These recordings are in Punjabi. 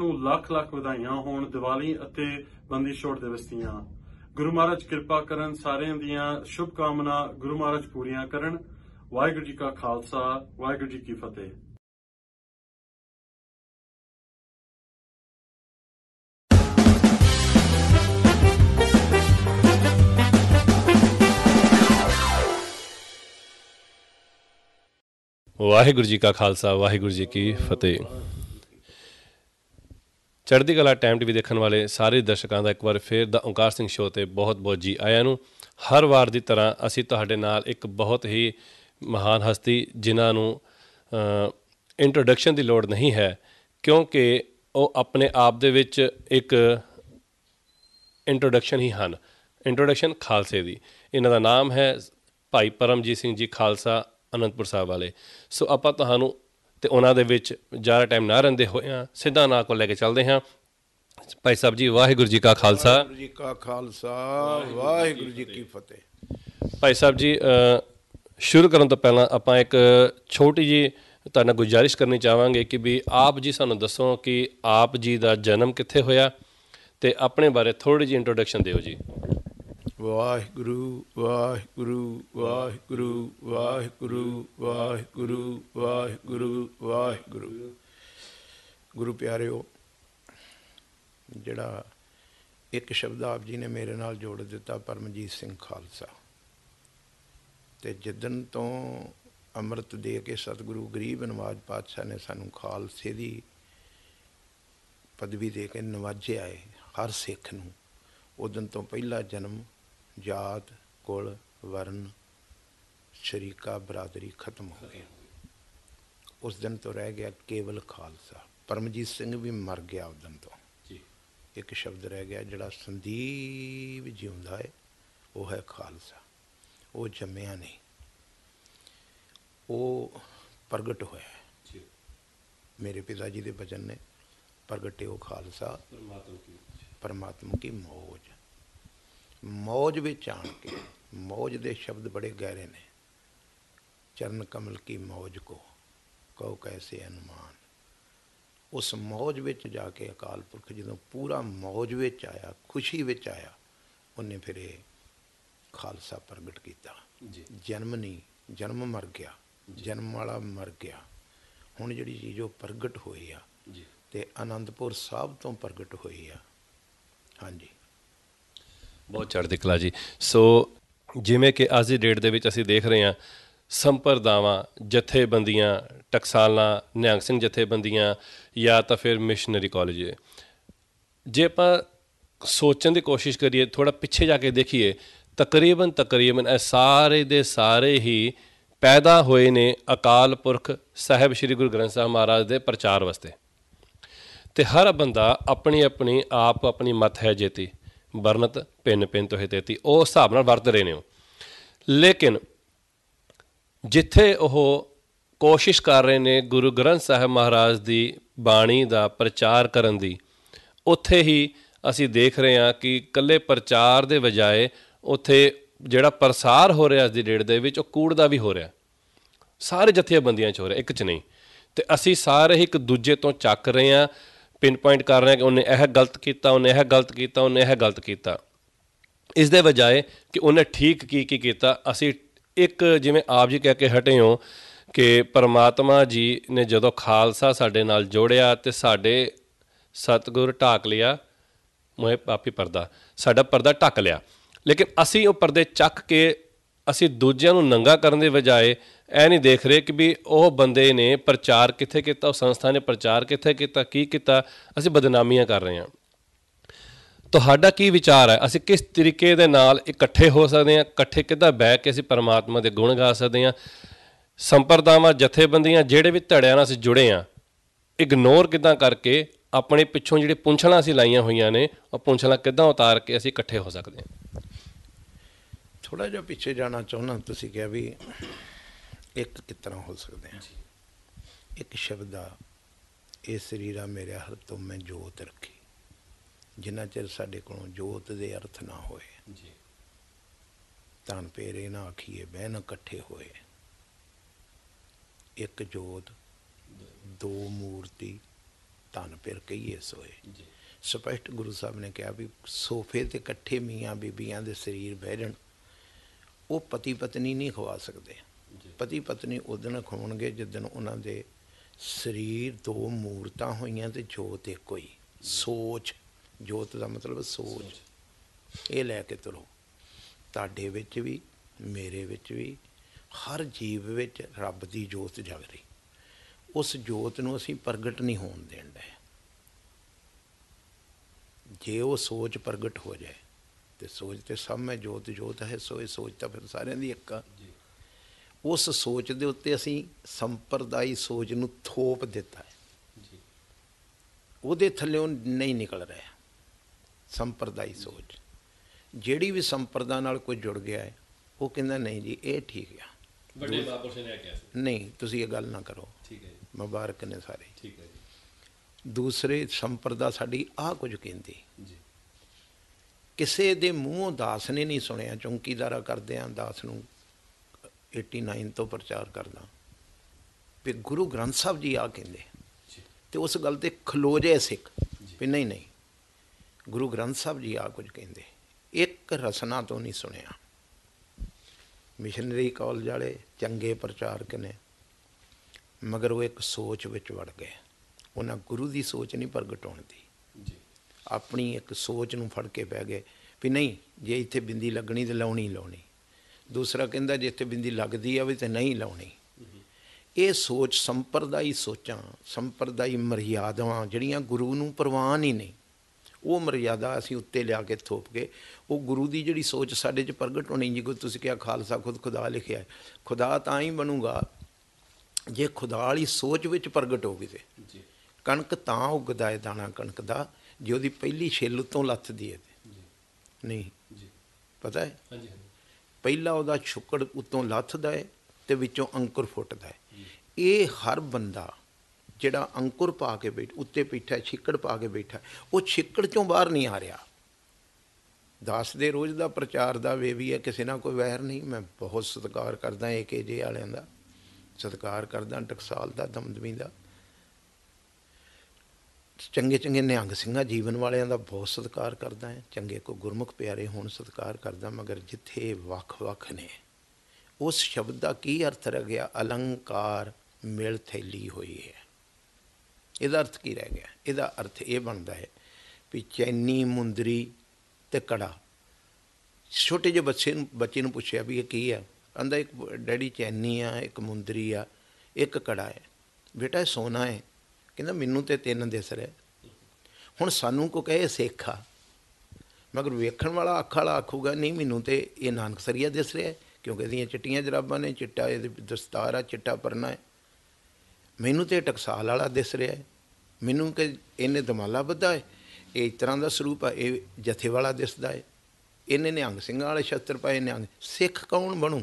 ਨੂੰ ਲੱਖ ਲੱਖ ਵਧਾਈਆਂ ਹੋਣ ਦੀਵਾਲੀ ਅਤੇ ਬੰਦੀ ਛੋੜ ਦਿਵਸ ਦੀਆਂ ਗੁਰੂ ਮਹਾਰਾਜ ਕਿਰਪਾ ਕਰਨ ਸਾਰਿਆਂ ਦੀਆਂ ਸ਼ੁਭ ਕਾਮਨਾ ਗੁਰੂ ਮਹਾਰਾਜ ਪੂਰੀਆਂ ਕਰਨ ਵਾਹਿਗੁਰੂ ਜੀ ਕਾ ਖਾਲਸਾ ਵਾਹਿਗੁਰੂ ਜੀ ਕੀ ਫਤਿਹ ਵਾਹਿਗੁਰੂ ਜੀ ਕਾ ਖਾਲਸਾ ਵਾਹਿਗੁਰੂ ਜੀ ਕੀ ਫਤਿਹ ਚੜ੍ਹਦੀ ਕਲਾ ਟਾਈਮ ਟੀਵੀ ਦੇਖਣ ਵਾਲੇ ਸਾਰੇ ਦਰਸ਼ਕਾਂ ਦਾ ਇੱਕ ਵਾਰ ਫੇਰ ਦਾ ਓਂਕਾਰ ਸਿੰਘ ਸ਼ੋਅ ਤੇ ਬਹੁਤ-ਬਹੁਤ ਜੀ ਆਇਆਂ ਨੂੰ ਹਰ ਵਾਰ ਦੀ ਤਰ੍ਹਾਂ ਅਸੀਂ ਤੁਹਾਡੇ ਨਾਲ ਇੱਕ ਬਹੁਤ ਹੀ ਮਹਾਨ ਹਸਤੀ ਜਿਨ੍ਹਾਂ ਨੂੰ ਇੰਟਰੋਡਕਸ਼ਨ ਦੀ ਲੋੜ ਨਹੀਂ ਹੈ ਕਿਉਂਕਿ ਉਹ ਆਪਣੇ ਆਪ ਦੇ ਵਿੱਚ ਇੱਕ ਇੰਟਰੋਡਕਸ਼ਨ ਹੀ ਹਨ ਇੰਟਰੋਡਕਸ਼ਨ ਖਾਲਸੇ ਦੀ ਇਹਨਾਂ ਦਾ ਨਾਮ ਹੈ ਭਾਈ ਪਰਮਜੀਤ ਸਿੰਘ ਜੀ ਖਾਲਸਾ ਅਨੰਦਪੁਰ ਸਾਹਿਬ ਵਾਲੇ ਸੋ ਆਪਾਂ ਤੁਹਾਨੂੰ ਤੇ ਉਹਨਾਂ ਦੇ ਵਿੱਚ ਜ਼ਿਆਦਾ ਟਾਈਮ ਨਾ ਰਹਿੰਦੇ ਹੋਇਆ ਸਿੱਧਾ ਨਾਂ ਕੋ ਲੈ ਕੇ ਚੱਲਦੇ ਹਾਂ ਭਾਈ ਸਾਹਿਬ ਜੀ ਵਾਹਿਗੁਰੂ ਜੀ ਕਾ ਖਾਲਸਾ ਵਾਹਿਗੁਰੂ ਜੀ ਕਾ ਖਾਲਸਾ ਵਾਹਿਗੁਰੂ ਜੀ ਕੀ ਫਤਿਹ ਭਾਈ ਸਾਹਿਬ ਜੀ ਸ਼ੁਰੂ ਕਰਨ ਤੋਂ ਪਹਿਲਾਂ ਆਪਾਂ ਇੱਕ ਛੋਟੀ ਜੀ ਤੁਹਾਨੂੰ ਗੁਜਾਰਿਸ਼ ਕਰਨੀ ਚਾਹਾਂਗੇ ਕਿ ਵੀ ਆਪ ਜੀ ਸਾਨੂੰ ਦੱਸੋ ਕਿ ਆਪ ਜੀ ਦਾ ਜਨਮ ਕਿੱਥੇ ਹੋਇਆ ਤੇ ਆਪਣੇ ਬਾਰੇ ਥੋੜੀ ਜੀ ਇੰਟਰੋਡਕਸ਼ਨ ਦਿਓ ਜੀ ਵਾਹਿਗੁਰੂ ਵਾਹਿਗੁਰੂ ਵਾਹਿਗੁਰੂ ਵਾਹਿਗੁਰੂ ਵਾਹਿਗੁਰੂ ਵਾਹਿਗੁਰੂ ਵਾਹਿਗੁਰੂ ਗੁਰੂ ਪਿਆਰਿਓ ਜਿਹੜਾ ਇੱਕ ਸ਼ਬਦ ਆਪ ਜੀ ਨੇ ਮੇਰੇ ਨਾਲ ਜੋੜ ਦਿੱਤਾ ਪਰਮਜੀਤ ਸਿੰਘ ਖਾਲਸਾ ਤੇ ਜਿੱਦਨ ਤੋਂ ਅੰਮ੍ਰਿਤ ਦੇ ਕੇ ਸਤਿਗੁਰੂ ਗਰੀਬ ਨਵਾਜ ਪਾਤਸ਼ਾਹ ਨੇ ਸਾਨੂੰ ਖਾਲਸੇ ਦੀ ਪਦਵੀ ਦੇ ਕੇ ਨਵਾਜਿਆ ਹੈ ਹਰ ਸਿੱਖ ਨੂੰ ਉਦੋਂ ਤੋਂ ਪਹਿਲਾ ਜਨਮ ਜਾਤ ਕੁਲ ਵਰਨ ਸ਼ਰੀਕਾ ਬਰਾਦਰੀ ਖਤਮ ਹੋ ਗਈ ਉਸ ਦਿਨ ਤੋਂ ਰਹਿ ਗਿਆ ਕੇਵਲ ਖਾਲਸਾ ਪਰਮਜੀਤ ਸਿੰਘ ਵੀ ਮਰ ਗਿਆ ਉਸ ਦਿਨ ਤੋਂ ਜੀ ਇੱਕ ਸ਼ਬਦ ਰਹਿ ਗਿਆ ਜਿਹੜਾ ਸੰਦੀਪ ਜਿਉਂਦਾ ਹੈ ਉਹ ਹੈ ਖਾਲਸਾ ਉਹ ਜੰਮਿਆ ਨਹੀਂ ਉਹ ਪ੍ਰਗਟ ਹੋਇਆ ਜੀ ਮੇਰੇ ਪਿਤਾ ਜੀ ਦੇ ਬਚਨ ਨੇ ਪ੍ਰਗਟੇ ਉਹ ਖਾਲਸਾ ਪਰਮਾਤਮਾ ਕੀ ਪਰਮਾਤਮਾ ਕੀ ਮੋਜ ਮੌਜ ਵਿੱਚ ਆਣ ਕੇ ਮੌਜ ਦੇ ਸ਼ਬਦ ਬੜੇ ਗਹਿਰੇ ਨੇ ਚਰਨ ਕਮਲ ਕੀ ਮੌਜ ਕੋ ਕਉ ਕੈਸੇ ਅਨੁਮਾਨ ਉਸ ਮੌਜ ਵਿੱਚ ਜਾ ਕੇ ਅਕਾਲ ਪੁਰਖ ਜਦੋਂ ਪੂਰਾ ਮੌਜ ਵਿੱਚ ਆਇਆ ਖੁਸ਼ੀ ਵਿੱਚ ਆਇਆ ਉਹਨੇ ਫਿਰ ਇਹ ਖਾਲਸਾ ਪ੍ਰਗਟ ਕੀਤਾ ਜਨਮ ਨਹੀਂ ਜਨਮ ਮਰ ਗਿਆ ਜਨਮ ਵਾਲਾ ਮਰ ਗਿਆ ਹੁਣ ਜਿਹੜੀ ਚੀਜ਼ ਉਹ ਪ੍ਰਗਟ ਹੋਈ ਆ ਤੇ ਆਨੰਦਪੁਰ ਸਾਹਿਬ ਤੋਂ ਪ੍ਰਗਟ ਹੋਈ ਆ ਹਾਂਜੀ ਬਹੁਤ ਚੜ੍ਹਦੀ ਕਲਾ ਜੀ ਸੋ ਜਿਵੇਂ ਕਿ ਅੱਜ ਦੀ ਡੇਟ ਦੇ ਵਿੱਚ ਅਸੀਂ ਦੇਖ ਰਹੇ ਹਾਂ ਸੰਪਰਦਾਵਾਂ ਜਥੇਬੰਦੀਆਂ ਟਕਸਾਲਾਂ ਨਿਹੰਗ ਸਿੰਘ ਜਥੇਬੰਦੀਆਂ ਜਾਂ ਤਾਂ ਫਿਰ ਮਿਸ਼ਨਰੀ ਕਾਲਜ ਜੇ ਆਪਾਂ ਸੋਚਣ ਦੀ ਕੋਸ਼ਿਸ਼ ਕਰੀਏ ਥੋੜਾ ਪਿੱਛੇ ਜਾ ਕੇ ਦੇਖੀਏ ਤਕਰੀਬਨ ਤਕਰੀਬਨ ਇਹ ਸਾਰੇ ਦੇ ਸਾਰੇ ਹੀ ਪੈਦਾ ਹੋਏ ਨੇ ਅਕਾਲ ਪੁਰਖ ਸਾਹਿਬ ਸ੍ਰੀ ਗੁਰੂ ਗ੍ਰੰਥ ਸਾਹਿਬ ਮਹਾਰਾਜ ਦੇ ਪ੍ਰਚਾਰ ਵਾਸਤੇ ਤੇ ਹਰ ਬੰਦਾ ਆਪਣੀ ਆਪਣੀ ਆਪ ਆਪਣੀ ਮਤ ਹੈ ਜੇਤੀ ਵਰਣਤ ਪਿੰਨ ਪਿੰਨ ਹਿਤੇ ਤੇਤੀ ਉਹ ਹਿਸਾਬ ਨਾਲ ਵਰਤ ਰਹੇ ਨੇ ਉਹ ਲੇਕਿਨ ਜਿੱਥੇ ਉਹ ਕੋਸ਼ਿਸ਼ ਕਰ ਰਹੇ ਨੇ ਗੁਰੂ ਗ੍ਰੰਥ ਸਾਹਿਬ ਮਹਾਰਾਜ ਦੀ ਬਾਣੀ ਦਾ ਪ੍ਰਚਾਰ ਕਰਨ ਦੀ ਉੱਥੇ ਹੀ ਅਸੀਂ ਦੇਖ ਰਹੇ ਹਾਂ ਕਿ ਕੱਲੇ ਪ੍ਰਚਾਰ ਦੇ ਬਜਾਏ ਉੱਥੇ ਜਿਹੜਾ ਪ੍ਰਸਾਰ ਹੋ ਰਿਹਾ ਇਸ ਦੀ ਡੇਟ ਦੇ ਵਿੱਚ ਉਹ ਕੂੜ ਦਾ ਵੀ ਹੋ ਰਿਹਾ ਸਾਰੇ ਜਥੇਬੰਦੀਆਂ 'ਚ ਹੋ ਰਿਹਾ ਇੱਕ 'ਚ ਨਹੀਂ ਤੇ ਅਸੀਂ ਸਾਰੇ ਇੱਕ ਦੂਜੇ ਤੋਂ ਚੱਕ ਰਹੇ ਹਾਂ ਪਿੰਨ ਪੁਆਇੰਟ ਕਰ ਰਹੇ ਹਾਂ ਕਿ ਉਹਨੇ ਇਹ ਗਲਤ ਕੀਤਾ ਉਹਨੇ ਇਹ ਗਲਤ ਕੀਤਾ ਉਹਨੇ ਇਹ ਗਲਤ ਕੀਤਾ ਇਸ ਦੇ ਬਜਾਏ ਕਿ ਉਹਨੇ ਠੀਕ ਕੀ ਕੀ ਕੀਤਾ ਅਸੀਂ ਇੱਕ ਜਿਵੇਂ ਆਪ ਜੀ ਕਹਿ ਕੇ ਹਟੇ ਹੋ ਕਿ ਪਰਮਾਤਮਾ ਜੀ ਨੇ ਜਦੋਂ ਖਾਲਸਾ ਸਾਡੇ ਨਾਲ ਜੋੜਿਆ ਤੇ ਸਾਡੇ ਸਤਗੁਰ ਢਾਕ ਲਿਆ ਮੋਏ ਪਾਪੀ ਪਰਦਾ ਸਾਡਾ ਪਰਦਾ ਢੱਕ ਲਿਆ ਲੇਕਿਨ ਅਸੀਂ ਉਹ ਪਰਦੇ ਚੱਕ ਕੇ ਅਸੀਂ ਦੂਜਿਆਂ ਨੂੰ ਨੰਗਾ ਕਰਨ ਦੇ ਬਜਾਏ ਐ ਨਹੀਂ ਦੇਖ ਰਹੇ ਕਿ ਵੀ ਉਹ ਬੰਦੇ ਨੇ ਪ੍ਰਚਾਰ ਕਿੱਥੇ ਕੀਤਾ ਉਹ ਸੰਸਥਾ ਨੇ ਪ੍ਰਚਾਰ ਕਿੱਥੇ ਕੀਤਾ ਕੀ ਕੀਤਾ ਅਸੀਂ ਬਦਨਾਮੀਆਂ ਕਰ ਰਹੇ ਹਾਂ ਤੁਹਾਡਾ ਕੀ ਵਿਚਾਰ ਹੈ ਅਸੀਂ ਕਿਸ ਤਰੀਕੇ ਦੇ ਨਾਲ ਇਕੱਠੇ ਹੋ ਸਕਦੇ ਹਾਂ ਇਕੱਠੇ ਕਿੱਦਾਂ ਬਹਿ ਕੇ ਅਸੀਂ ਪਰਮਾਤਮਾ ਦੇ ਗੁਣ ਗਾ ਸਕਦੇ ਹਾਂ ਸੰਪਰਦਾਵਾਂ ਜਥੇਬੰਦੀਆਂ ਜਿਹੜੇ ਵੀ ਧੜਿਆਂ ਨਾਲ ਅਸੀਂ ਜੁੜੇ ਆ ਇਗਨੋਰ ਕਿਦਾਂ ਕਰਕੇ ਆਪਣੇ ਪਿੱਛੋਂ ਜਿਹੜੇ ਪੁੰਛਲਾਂ ਅਸੀਂ ਲਾਈਆਂ ਹੋਈਆਂ ਨੇ ਉਹ ਪੁੰਛਲਾਂ ਕਿਦਾਂ ਉਤਾਰ ਕੇ ਅਸੀਂ ਇਕੱਠੇ ਹੋ ਸਕਦੇ ਹਾਂ ਥੋੜਾ ਜਿਹਾ ਪਿੱਛੇ ਜਾਣਾ ਚਾਹੁੰਦਾ ਤੁਸੀਂ ਕਿਹਾ ਵੀ ਇੱਕ ਕਿਤਨਾ ਹੋ ਸਕਦੇ ਹਾਂ ਇੱਕ ਸ਼ਬਦ ਦਾ ਇਹ ਸਰੀਰਾ ਮੇਰੇ ਹਰ ਤੋਂ ਮੈਂ ਜੋਤ ਰੱਖੀ ਜਿੰਨਾ ਚਿਰ ਸਾਡੇ ਕੋਲੋਂ ਜੋਤ ਦੇ ਅਰਥ ਨਾ ਹੋਏ ਜੀ ਤਾਂ ਪੇਰੇ ਨਾ ਆਖੀਏ ਬਹਿਨ ਇਕੱਠੇ ਹੋਏ ਇੱਕ ਜੋਤ ਦੋ ਮੂਰਤੀ ਤਨ ਪਿਰ ਕਹੀਏ ਸੋਏ ਜੀ ਸਪਸ਼ਟ ਗੁਰੂ ਸਾਹਿਬ ਨੇ ਕਿਹਾ ਵੀ ਸੋਫੇ ਤੇ ਇਕੱਠੇ ਮੀਆਂ ਬੀਬੀਆਂ ਦੇ ਸਰੀਰ ਬਹਿਣ ਉਹ ਪਤੀ ਪਤਨੀ ਨਹੀਂ ਖਵਾ ਸਕਦੇ ਪਤੀ ਪਤਨੀ ਦਿਨ ਖੋਣਗੇ ਦਿਨ ਉਹਨਾਂ ਦੇ ਸਰੀਰ ਦੋ ਮੂਰਤਾਂ ਹੋਈਆਂ ਤੇ ਜੋਤ ਇੱਕੋ ਹੀ ਸੋਚ ਜੋਤ ਦਾ ਮਤਲਬ ਸੋਚ ਇਹ ਲੈ ਕੇ ਤੁਰੋ ਤੁਹਾਡੇ ਵਿੱਚ ਵੀ ਮੇਰੇ ਵਿੱਚ ਵੀ ਹਰ ਜੀਵ ਵਿੱਚ ਰੱਬ ਦੀ ਜੋਤ ਜਗ ਰਹੀ ਉਸ ਜੋਤ ਨੂੰ ਅਸੀਂ ਪ੍ਰਗਟ ਨਹੀਂ ਹੋਣ ਦੇਣ ਦੇ ਜੇ ਉਹ ਸੋਚ ਪ੍ਰਗਟ ਹੋ ਜਾਏ ਤੇ ਸੋਚ ਤੇ ਸਭ ਮੈਂ ਜੋਤ ਜੋਤ ਹੈ ਇਹ ਸੋਚ ਤਾਂ ਫਿਰ ਸਾਰਿਆਂ ਦੀ ਇੱਕ ਉਸ ਸੋਚ ਦੇ ਉੱਤੇ ਅਸੀਂ ਸੰਪਰਦਾਈ ਸੋਚ ਨੂੰ ਥੋਪ ਦਿੱਤਾ ਹੈ ਜੀ ਉਹਦੇ ਥੱਲੇੋਂ ਨਹੀਂ ਨਿਕਲ ਰਿਹਾ ਸੰਪਰਦਾਈ ਸੋਚ ਜਿਹੜੀ ਵੀ ਸੰਪਰਦਾ ਨਾਲ ਕੋਈ ਜੁੜ ਗਿਆ ਹੈ ਉਹ ਕਹਿੰਦਾ ਨਹੀਂ ਜੀ ਇਹ ਠੀਕ ਆ ਵੱਡੇ ਬਾਪੂ ਸੇ ਨੇ ਕਿਹਾ ਨਹੀਂ ਤੁਸੀਂ ਇਹ ਗੱਲ ਨਾ ਕਰੋ ਠੀਕ ਹੈ ਜੀ ਮੁਬਾਰਕ ਨੇ ਸਾਰੇ ਠੀਕ ਹੈ ਜੀ ਦੂਸਰੇ ਸੰਪਰਦਾ ਸਾਡੀ ਆ ਕੁਝ ਕਹਿੰਦੀ ਜੀ ਕਿਸੇ ਦੇ ਮੂੰਹੋਂ ਦਾਸ ਨੇ ਨਹੀਂ ਸੁਣਿਆ ਚੌਂਕੀਦਾਰਾ ਆ ਦਾਸ ਨੂੰ 89 ਤੋਂ ਪ੍ਰਚਾਰ ਕਰਦਾ ਵੀ ਗੁਰੂ ਗ੍ਰੰਥ ਸਾਹਿਬ ਜੀ ਆ ਕਹਿੰਦੇ ਤੇ ਉਸ ਗੱਲ ਤੇ ਖਲੋ ਜੇ ਸਿੱਖ ਵੀ ਨਹੀਂ ਨਹੀਂ ਗੁਰੂ ਗ੍ਰੰਥ ਸਾਹਿਬ ਜੀ ਆ ਕੁਝ ਕਹਿੰਦੇ ਇੱਕ ਰਸਨਾ ਤੋਂ ਨਹੀਂ ਸੁਣਿਆ ਮਿਸ਼ਨਰੀ ਕਾਲਜ ਵਾਲੇ ਚੰਗੇ ਪ੍ਰਚਾਰਕ ਨੇ ਮਗਰ ਉਹ ਇੱਕ ਸੋਚ ਵਿੱਚ ਵੜ ਗਏ ਉਹਨਾਂ ਗੁਰੂ ਦੀ ਸੋਚ ਨਹੀਂ ਹੋਣ ਦੀ ਜੀ ਆਪਣੀ ਇੱਕ ਸੋਚ ਨੂੰ ਫੜ ਕੇ ਬਹਿ ਗਏ ਵੀ ਨਹੀਂ ਜੇ ਇੱਥੇ ਬਿੰਦੀ ਲੱਗਣੀ ਤੇ ਲਾਉਣੀ ਲਾਉਣੀ ਦੂਸਰਾ ਕਹਿੰਦਾ ਜੇ ਇੱਥੇ ਬਿੰਦੀ ਲੱਗਦੀ ਆ ਵੀ ਤੇ ਨਹੀਂ ਲਾਉਣੀ ਇਹ ਸੋਚ ਸੰਪਰਦਾਈ ਸੋਚਾਂ ਸੰਪਰਦਾਈ ਮਰਿਆਦਾਵਾਂ ਜਿਹੜੀਆਂ ਗੁਰੂ ਨੂੰ ਪ੍ਰਵਾਨ ਹੀ ਨਹੀਂ ਉਹ ਮਰਿਆਦਾ ਅਸੀਂ ਉੱਤੇ ਲਿਆ ਕੇ ਥੋਪ ਕੇ ਉਹ ਗੁਰੂ ਦੀ ਜਿਹੜੀ ਸੋਚ ਸਾਡੇ 'ਚ ਪ੍ਰਗਟ ਹੋਣੀ ਜੀ ਕੋ ਤੁਸੀਂ ਕਿਹਾ ਖਾਲਸਾ ਖੁਦ ਖੁਦਾ ਲਿਖਿਆ ਹੈ ਖੁਦਾ ਤਾਂ ਹੀ ਬਣੂਗਾ ਜੇ ਖੁਦਾ ਵਾਲੀ ਸੋਚ ਵਿੱਚ ਪ੍ਰਗਟ ਗਈ ਤੇ ਜੀ ਕਣਕ ਤਾਂ ਉਗਦਾ ਹੈ ਦਾਣਾ ਕਣਕ ਦਾ ਜੇ ਉਹਦੀ ਪਹਿਲੀ ਛਿੱਲ ਤੋਂ ਲੱਥਦੀ ਹੈ ਨਹੀਂ ਜੀ ਪਤਾ ਹੈ ਹਾਂਜੀ ਪਹਿਲਾ ਉਹਦਾ ਛੁੱਕੜ ਉਤੋਂ ਲੱਥਦਾ ਹੈ ਤੇ ਵਿੱਚੋਂ ਅੰਕੁਰ ਫੁੱਟਦਾ ਹੈ ਇਹ ਹਰ ਬੰਦਾ ਜਿਹੜਾ ਅੰਕੁਰ ਪਾ ਕੇ ਬੈਠ ਉੱਤੇ ਬੈਠਾ ਛਿੱਕੜ ਪਾ ਕੇ ਬੈਠਾ ਉਹ ਛਿੱਕੜ ਚੋਂ ਬਾਹਰ ਨਹੀਂ ਆ ਰਿਹਾ ਦਾਸ ਦੇ ਰੋਜ਼ ਦਾ ਪ੍ਰਚਾਰ ਦਾ ਵੇ ਵੀ ਹੈ ਕਿਸੇ ਨਾਲ ਕੋਈ ਵੈਰ ਨਹੀਂ ਮੈਂ ਬਹੁਤ ਸਤਿਕਾਰ ਕਰਦਾ ਏਕੇ ਜੇ ਵਾਲਿਆਂ ਦਾ ਸਤਿਕਾਰ ਕਰਦਾ ਟਕਸਾਲ ਦਾ ਦਮਦਮੀ ਦਾ ਚੰਗੇ ਚੰਗੇ ਨਿਹੰਗ ਸਿੰਘਾਂ ਜੀਵਨ ਵਾਲਿਆਂ ਦਾ ਬਹੁਤ ਸਤਿਕਾਰ ਕਰਦਾ ਹਾਂ ਚੰਗੇ ਕੋ ਗੁਰਮੁਖ ਪਿਆਰੇ ਹੋਣ ਸਤਿਕਾਰ ਕਰਦਾ ਮਗਰ ਜਿੱਥੇ ਵੱਖ-ਵੱਖ ਨੇ ਉਸ ਸ਼ਬਦ ਦਾ ਕੀ ਅਰਥ ਰਹਿ ਗਿਆ ਅਲੰਕਾਰ ਮਿਲ ਥੈਲੀ ਹੋਈ ਹੈ ਇਹਦਾ ਅਰਥ ਕੀ ਰਹਿ ਗਿਆ ਇਹਦਾ ਅਰਥ ਇਹ ਬਣਦਾ ਹੈ ਵੀ ਚੈਨੀ ਮੁੰਦਰੀ ਤੇ ਕੜਾ ਛੋਟੇ ਜਿਹੇ ਬੱਚੇ ਨੂੰ ਬੱਚੇ ਨੂੰ ਪੁੱਛਿਆ ਵੀ ਇਹ ਕੀ ਆ ਅੰਦਾ ਇੱਕ ਡੈਡੀ ਚੈਨੀ ਆ ਇੱਕ ਮੁੰਦਰੀ ਆ ਇੱਕ ਕੜਾ ਹੈ ਬੇਟਾ ਇਹ ਸੋਨਾ ਹੈ ਕਹਿੰਦਾ ਮੈਨੂੰ ਤੇ ਤਿੰਨ ਦਿਸ ਰਿਹਾ ਹੁਣ ਸਾਨੂੰ ਕੋ ਕਹੇ ਸੇਖਾ ਮਗਰ ਵੇਖਣ ਵਾਲਾ ਅੱਖ ਵਾਲਾ ਆਖੂਗਾ ਨਹੀਂ ਮੈਨੂੰ ਤੇ ਇਹ ਨਾਨਕ ਸਰੀਆ ਦਿਸ ਰਿਹਾ ਕਿਉਂਕਿ ਇਹਦੀਆਂ ਚਿੱਟੀਆਂ ਜਰਾਬਾਂ ਨੇ ਚਿੱਟਾ ਇਹਦੇ ਦਸਤਾਰ ਆ ਚਿੱਟਾ ਪਰਨਾ ਹੈ ਮੈਨੂੰ ਤੇ ਟਕਸਾਲ ਵਾਲਾ ਦਿਸ ਰਿਹਾ ਹੈ ਮੈਨੂੰ ਕਿ ਇਹਨੇ ਦਮਾਲਾ ਬੱਧਾ ਹੈ ਇਹ ਇਸ ਤਰ੍ਹਾਂ ਦਾ ਸਰੂਪ ਆ ਇਹ ਜਥੇ ਵਾਲਾ ਦਿਸਦਾ ਹੈ ਇਹਨੇ ਨਿਹੰਗ ਸਿੰਘਾਂ ਵਾਲੇ ਸ਼ਸਤਰ ਪਾਏ ਨਿਹੰਗ ਸਿੱਖ ਕੌਣ ਬਣੂ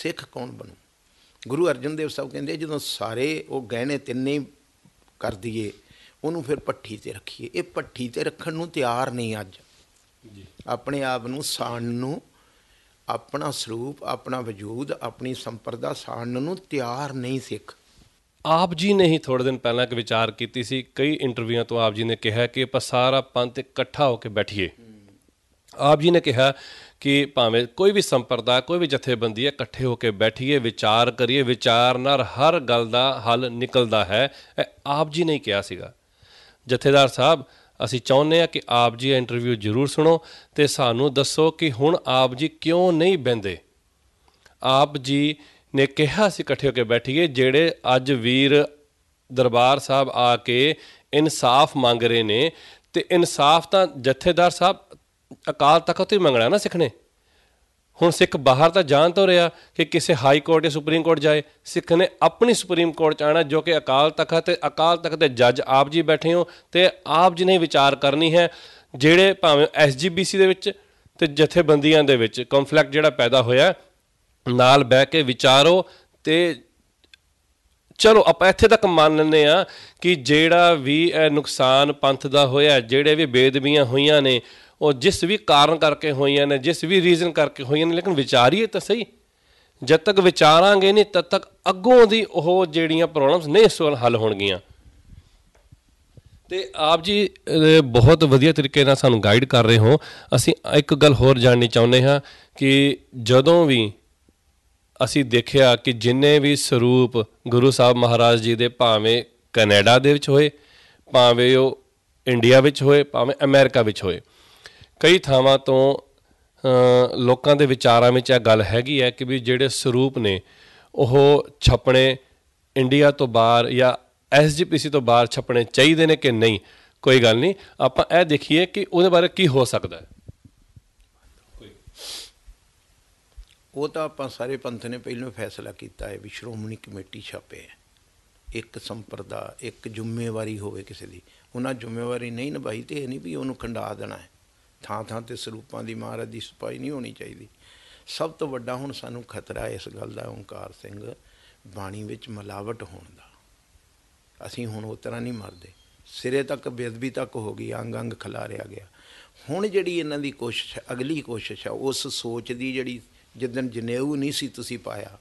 ਸਿੱਖ ਕੌਣ ਬਣੂ ਗੁਰੂ ਅਰਜਨ ਦੇਵ ਸਾਹਿਬ ਕਹਿੰਦੇ ਜਦੋਂ ਸਾਰੇ ਉਹ ਗਹਿਣੇ ਤਿੰਨੇ ਕਰ ਦਈਏ ਉਹਨੂੰ ਫਿਰ ਪੱਠੀ ਤੇ ਰੱਖੀਏ ਇਹ ਪੱਠੀ ਤੇ ਰੱਖਣ ਨੂੰ ਤਿਆਰ ਨਹੀਂ ਅੱਜ ਆਪਣੇ ਆਪ ਨੂੰ ਸਾਣ ਨੂੰ ਆਪਣਾ ਸਰੂਪ ਆਪਣਾ ਵਜੂਦ ਆਪਣੀ ਸੰਪਰਦਾ ਸਾਣ ਨੂੰ ਤਿਆਰ ਨਹੀਂ ਸਿੱਖ ਆਪ ਜੀ ਨੇ ਹੀ ਥੋੜੇ ਦਿਨ ਪਹਿਲਾਂ ਇੱਕ ਵਿਚਾਰ ਕੀਤੀ ਸੀ ਕਈ ਇੰਟਰਵਿਊਆਂ ਤੋਂ ਆਪ ਜੀ ਨੇ ਕਿਹਾ ਕਿ ਆਪਾਂ ਸਾਰਾ ਪੰਥ ਇਕੱਠਾ ਹੋ ਕੇ ਬੈਠੀਏ ਆਪ ਜੀ ਨੇ ਕਿਹਾ ਕਿ ਭਾਵੇਂ ਕੋਈ ਵੀ ਸੰਪਰਦਾ ਕੋਈ ਵੀ ਜਥੇਬੰਦੀ ਹੈ ਇਕੱਠੇ ਹੋ ਕੇ ਬੈਠੀਏ ਵਿਚਾਰ ਕਰੀਏ ਵਿਚਾਰ ਨਾਲ ਹਰ ਗੱਲ ਦਾ ਹੱਲ ਨਿਕਲਦਾ ਹੈ ਇਹ ਆਪ ਜੀ ਨੇ ਕਿਹਾ ਸੀਗਾ ਜਥੇਦਾਰ ਸਾਹਿਬ ਅਸੀਂ ਚਾਹੁੰਦੇ ਆ ਕਿ ਆਪ ਜੀ ਇੰਟਰਵਿਊ ਜ਼ਰੂਰ ਸੁਣੋ ਤੇ ਸਾਨੂੰ ਦੱਸੋ ਕਿ ਹੁਣ ਆਪ ਜੀ ਕਿਉਂ ਨਹੀਂ ਬੈੰਦੇ ਆਪ ਜੀ ਨੇ ਕਿਹਾ ਸੀ ਇਕੱਠੇ ਹੋ ਕੇ ਬੈਠੀਏ ਜਿਹੜੇ ਅੱਜ ਵੀਰ ਦਰਬਾਰ ਸਾਹਿਬ ਆ ਕੇ ਇਨਸਾਫ ਮੰਗ ਰਹੇ ਨੇ ਤੇ ਇਨਸਾਫ ਤਾਂ ਜਥੇਦਾਰ ਸਾਹਿਬ ਅਕਾਲ ਤਖਤ ਹੀ ਮੰਗਣਾ ਨਾ ਸਿੱਖ ਨੇ ਹੁਣ ਸਿੱਖ ਬਾਹਰ ਤਾਂ ਜਾਣ ਤੋਂ ਰਿਹਾ ਕਿ ਕਿਸੇ ਹਾਈ ਕੋਰਟ ਜਾਂ ਸੁਪਰੀਮ ਕੋਰਟ ਜਾਏ ਸਿੱਖ ਨੇ ਆਪਣੀ ਸੁਪਰੀਮ ਕੋਰਟ ਚ ਆਣਾ ਜੋ ਕਿ ਅਕਾਲ ਤਖਤ ਤੇ ਅਕਾਲ ਤਖਤ ਦੇ ਜੱਜ ਆਪ ਜੀ ਬੈਠੇ ਹੋ ਤੇ ਆਪ ਜੀ ਨੇ ਵਿਚਾਰ ਕਰਨੀ ਹੈ ਜਿਹੜੇ ਭਾਵੇਂ ਐਸਜੀਬੀਸੀ ਦੇ ਵਿੱਚ ਤੇ ਜਥੇਬੰਦੀਆਂ ਦੇ ਵਿੱਚ ਕੰਫਲਿਕਟ ਜਿਹੜਾ ਪੈਦਾ ਹੋਇਆ ਨਾਲ ਬਹਿ ਕੇ ਵਿਚਾਰੋ ਤੇ ਚਲੋ ਆਪਾਂ ਇੱਥੇ ਤੱਕ ਮੰਨ ਲੈਨੇ ਆ ਕਿ ਜਿਹੜਾ ਵੀ ਇਹ ਨੁਕਸਾਨ ਪੰਥ ਦਾ ਹੋਇਆ ਜਿਹੜੇ ਵੀ ਬੇਦਬੀਆਂ ਹੋਈਆਂ ਨੇ ਉਹ ਜਿਸ ਵੀ ਕਾਰਨ ਕਰਕੇ ਹੋਈਆਂ ਨੇ ਜਿਸ ਵੀ ਰੀਜ਼ਨ ਕਰਕੇ ਹੋਈਆਂ ਨੇ ਲੇਕਿਨ ਵਿਚਾਰੀਏ ਤਾਂ ਸਹੀ ਜਦ ਤੱਕ ਵਿਚਾਰਾਂਗੇ ਨਹੀਂ ਤਦ ਤੱਕ ਅੱਗੋਂ ਦੀ ਉਹ ਜਿਹੜੀਆਂ ਪ੍ਰੋਬਲਮਸ ਨਹੀਂ ਸੋਲ ਹੱਲ ਹੋਣਗੀਆਂ ਤੇ ਆਪ ਜੀ ਬਹੁਤ ਵਧੀਆ ਤਰੀਕੇ ਨਾਲ ਸਾਨੂੰ ਗਾਈਡ ਕਰ ਰਹੇ ਹੋ ਅਸੀਂ ਇੱਕ ਗੱਲ ਹੋਰ ਜਾਣਨੀ ਚਾਹੁੰਦੇ ਹਾਂ ਕਿ ਜਦੋਂ ਵੀ ਅਸੀਂ ਦੇਖਿਆ ਕਿ ਜਿੰਨੇ ਵੀ ਸਰੂਪ ਗੁਰੂ ਸਾਹਿਬ ਮਹਾਰਾਜ ਜੀ ਦੇ ਭਾਵੇਂ ਕੈਨੇਡਾ ਦੇ ਵਿੱਚ ਹੋਏ ਭਾਵੇਂ ਉਹ ਇੰਡੀਆ ਵਿੱਚ ਹੋਏ ਭਾਵੇਂ ਅਮਰੀਕਾ ਵਿੱਚ ਹੋਏ ਕਈ ਥਾਵਾਂ ਤੋਂ ਲੋਕਾਂ ਦੇ ਵਿਚਾਰਾਂ ਵਿੱਚ ਇਹ ਗੱਲ ਹੈਗੀ ਹੈ ਕਿ ਵੀ ਜਿਹੜੇ ਸਰੂਪ ਨੇ ਉਹ ਛਪਣੇ ਇੰਡੀਆ ਤੋਂ ਬਾਹਰ ਜਾਂ ਐਸਜੀਪੀਸੀ ਤੋਂ ਬਾਹਰ ਛਪਣੇ ਚਾਹੀਦੇ ਨੇ ਕਿ ਨਹੀਂ ਕੋਈ ਗੱਲ ਨਹੀਂ ਆਪਾਂ ਇਹ ਦੇਖੀਏ ਕਿ ਉਹਦੇ ਬਾਰੇ ਕੀ ਹੋ ਸਕਦਾ ਹੈ ਉਹ ਤਾਂ ਆਪਾਂ ਸਾਰੇ ਪੰਥ ਨੇ ਪਹਿਲਾਂ ਫੈਸਲਾ ਕੀਤਾ ਹੈ ਵੀ ਸ਼੍ਰੋਮਣੀ ਕਮੇਟੀ ਛਾਪੇ ਇੱਕ ਸੰਪਰਦਾ ਇੱਕ ਜ਼ਿੰਮੇਵਾਰੀ ਹੋਵੇ ਕਿਸੇ ਦੀ ਉਹਨਾਂ ਜ਼ਿੰਮੇਵਾਰੀ ਨਹੀਂ ਨਿਭਾਈ ਤੇ ਇਹ ਨਹੀਂ ਵੀ ਉਹਨੂੰ ਖੰਡਾ ਦੇਣਾ ਹੈ ਥਾਂ ਥਾਂ ਤੇ ਸਰੂਪਾਂ ਦੀ ਮਹਾਰਾਜ ਦੀ ਸਪਾਈ ਨਹੀਂ ਹੋਣੀ ਚਾਹੀਦੀ ਸਭ ਤੋਂ ਵੱਡਾ ਹੁਣ ਸਾਨੂੰ ਖਤਰਾ ਇਸ ਗੱਲ ਦਾ ਓੰਕਾਰ ਸਿੰਘ ਬਾਣੀ ਵਿੱਚ ਮਲਾਵਟ ਹੋਣ ਦਾ ਅਸੀਂ ਹੁਣ ਉਹ ਤਰ੍ਹਾਂ ਨਹੀਂ ਮਰਦੇ ਸਿਰੇ ਤੱਕ ਬੇਅਦਬੀ ਤੱਕ ਹੋ ਗਈ ਅੰਗ ਅੰਗ ਖਲਾਰਿਆ ਗਿਆ ਹੁਣ ਜਿਹੜੀ ਇਹਨਾਂ ਦੀ ਕੋਸ਼ਿਸ਼ ਅਗਲੀ ਕੋਸ਼ਿਸ਼ ਆ ਉਸ ਸੋਚ ਦੀ ਜਿਹੜੀ ਜਿੱਦਨ ਜਨੇਊ ਨਹੀਂ ਸੀ ਤੁਸੀਂ ਪਾਇਆ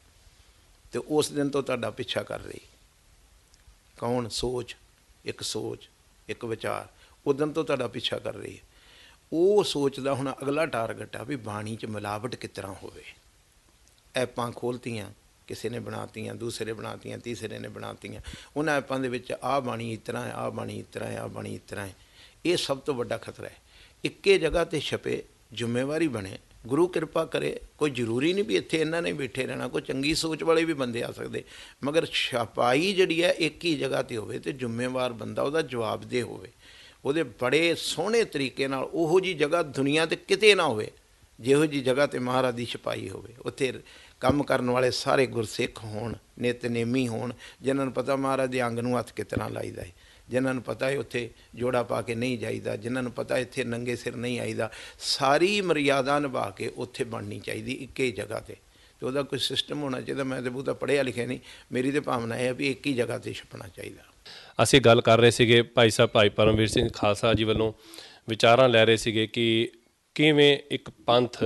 ਤੇ ਉਸ ਦਿਨ ਤੋਂ ਤੁਹਾਡਾ ਪਿੱਛਾ ਕਰ ਰਹੀ ਕੌਣ ਸੋਚ ਇੱਕ ਸੋਚ ਇੱਕ ਵਿਚਾਰ ਉਦੋਂ ਤੋਂ ਤੁਹਾਡਾ ਪਿੱਛਾ ਕਰ ਰਹੀ ਹੈ ਉਹ ਸੋਚਦਾ ਹੁਣ ਅਗਲਾ ਟਾਰਗੇਟ ਆ ਵੀ ਬਾਣੀ 'ਚ ਮਿਲਾਵਟ ਕਿਸ ਤਰ੍ਹਾਂ ਹੋਵੇ ਐਪਾਂ ਖੋਲਤੀਆਂ ਕਿਸੇ ਨੇ ਬਣਾਤੀਆਂ ਦੂਸਰੇ ਬਣਾਤੀਆਂ ਤੀਸਰੇ ਨੇ ਬਣਾਤੀਆਂ ਉਹਨਾਂ ਐਪਾਂ ਦੇ ਵਿੱਚ ਆ ਬਾਣੀ ਇਸ ਤਰ੍ਹਾਂ ਬਾਣੀ ਇਸ ਤਰ੍ਹਾਂ ਬਾਣੀ ਇਸ ਤਰ੍ਹਾਂ ਇਹ ਸਭ ਤੋਂ ਵੱਡਾ ਖਤਰਾ ਹੈ ਇੱਕੇ ਜਗ੍ਹਾ ਤੇ ਛਪੇ ਜ਼ਿੰਮੇਵਾਰੀ ਬਣੇ ਗੁਰੂ ਕਿਰਪਾ ਕਰੇ ਕੋਈ ਜ਼ਰੂਰੀ ਨਹੀਂ ਵੀ ਇੱਥੇ ਇਹਨਾਂ ਨੇ ਬੈਠੇ ਰਹਿਣਾ ਕੋਈ ਚੰਗੀ ਸੋਚ ਵਾਲੇ ਵੀ ਬੰਦੇ ਆ ਸਕਦੇ ਮਗਰ ਛਪਾਈ ਜਿਹੜੀ ਹੈ ਇੱਕ ਹੀ ਜਗ੍ਹਾ ਤੇ ਹੋਵੇ ਤੇ ਜ਼ਿੰਮੇਵਾਰ ਬੰਦਾ ਉਹਦਾ ਜਵਾਬਦੇਹ ਹੋਵੇ ਉਹਦੇ ਬੜੇ ਸੋਹਣੇ ਤਰੀਕੇ ਨਾਲ ਉਹੋ ਜੀ ਜਗ੍ਹਾ ਦੁਨੀਆ ਤੇ ਕਿਤੇ ਨਾ ਹੋਵੇ ਜਿਹੋ ਜੀ ਜਗ੍ਹਾ ਤੇ ਮਹਾਰਾਜ ਦੀ ਛਪਾਈ ਹੋਵੇ ਉੱਥੇ ਕੰਮ ਕਰਨ ਵਾਲੇ ਸਾਰੇ ਗੁਰਸਿੱਖ ਹੋਣ ਨਿਤਨੇਮੀ ਹੋਣ ਜਿਨ੍ਹਾਂ ਨੂੰ ਪਤਾ ਮਹਾਰਾਜ ਦੇ ਅੰਗ ਨੂੰ ਹੱਥ ਕਿਤਨਾ ਲਾਈਦਾ ਹੈ ਜਿਨ੍ਹਾਂ ਨੂੰ ਪਤਾ ਹੈ ਉੱਥੇ ਜੋੜਾ ਪਾ ਕੇ ਨਹੀਂ ਜਾਈਦਾ ਜਿਨ੍ਹਾਂ ਨੂੰ ਪਤਾ ਇੱਥੇ ਨੰਗੇ ਸਿਰ ਨਹੀਂ ਆਈਦਾ ਸਾਰੀ ਮਰਿਆਦਾ ਨਿਭਾ ਕੇ ਉੱਥੇ ਬਣਨੀ ਚਾਹੀਦੀ ਇੱਕੇ ਜਗ੍ਹਾ ਤੇ ਤੇ ਉਹਦਾ ਕੋਈ ਸਿਸਟਮ ਹੋਣਾ ਚਾਹੀਦਾ ਮੈਂ ਤੇ ਬੂਤਾ ਪੜਿਆ ਲਿਖਿਆ ਨਹੀਂ ਮੇਰੀ ਤੇ ਭਾਵਨਾ ਹੈ ਵੀ ਇੱਕ ਹੀ ਜਗ੍ਹਾ ਤੇ ਛਪਣਾ ਚਾਹੀਦਾ ਅਸੀਂ ਗੱਲ ਕਰ ਰਹੇ ਸੀਗੇ ਭਾਈ ਸਾਹਿਬ ਭਾਈ ਪਰਮਵੀਰ ਸਿੰਘ ਖਾਲਸਾ ਜੀ ਵੱਲੋਂ ਵਿਚਾਰਾਂ ਲੈ ਰਹੇ ਸੀਗੇ ਕਿ ਕਿਵੇਂ ਇੱਕ ਪੰਥ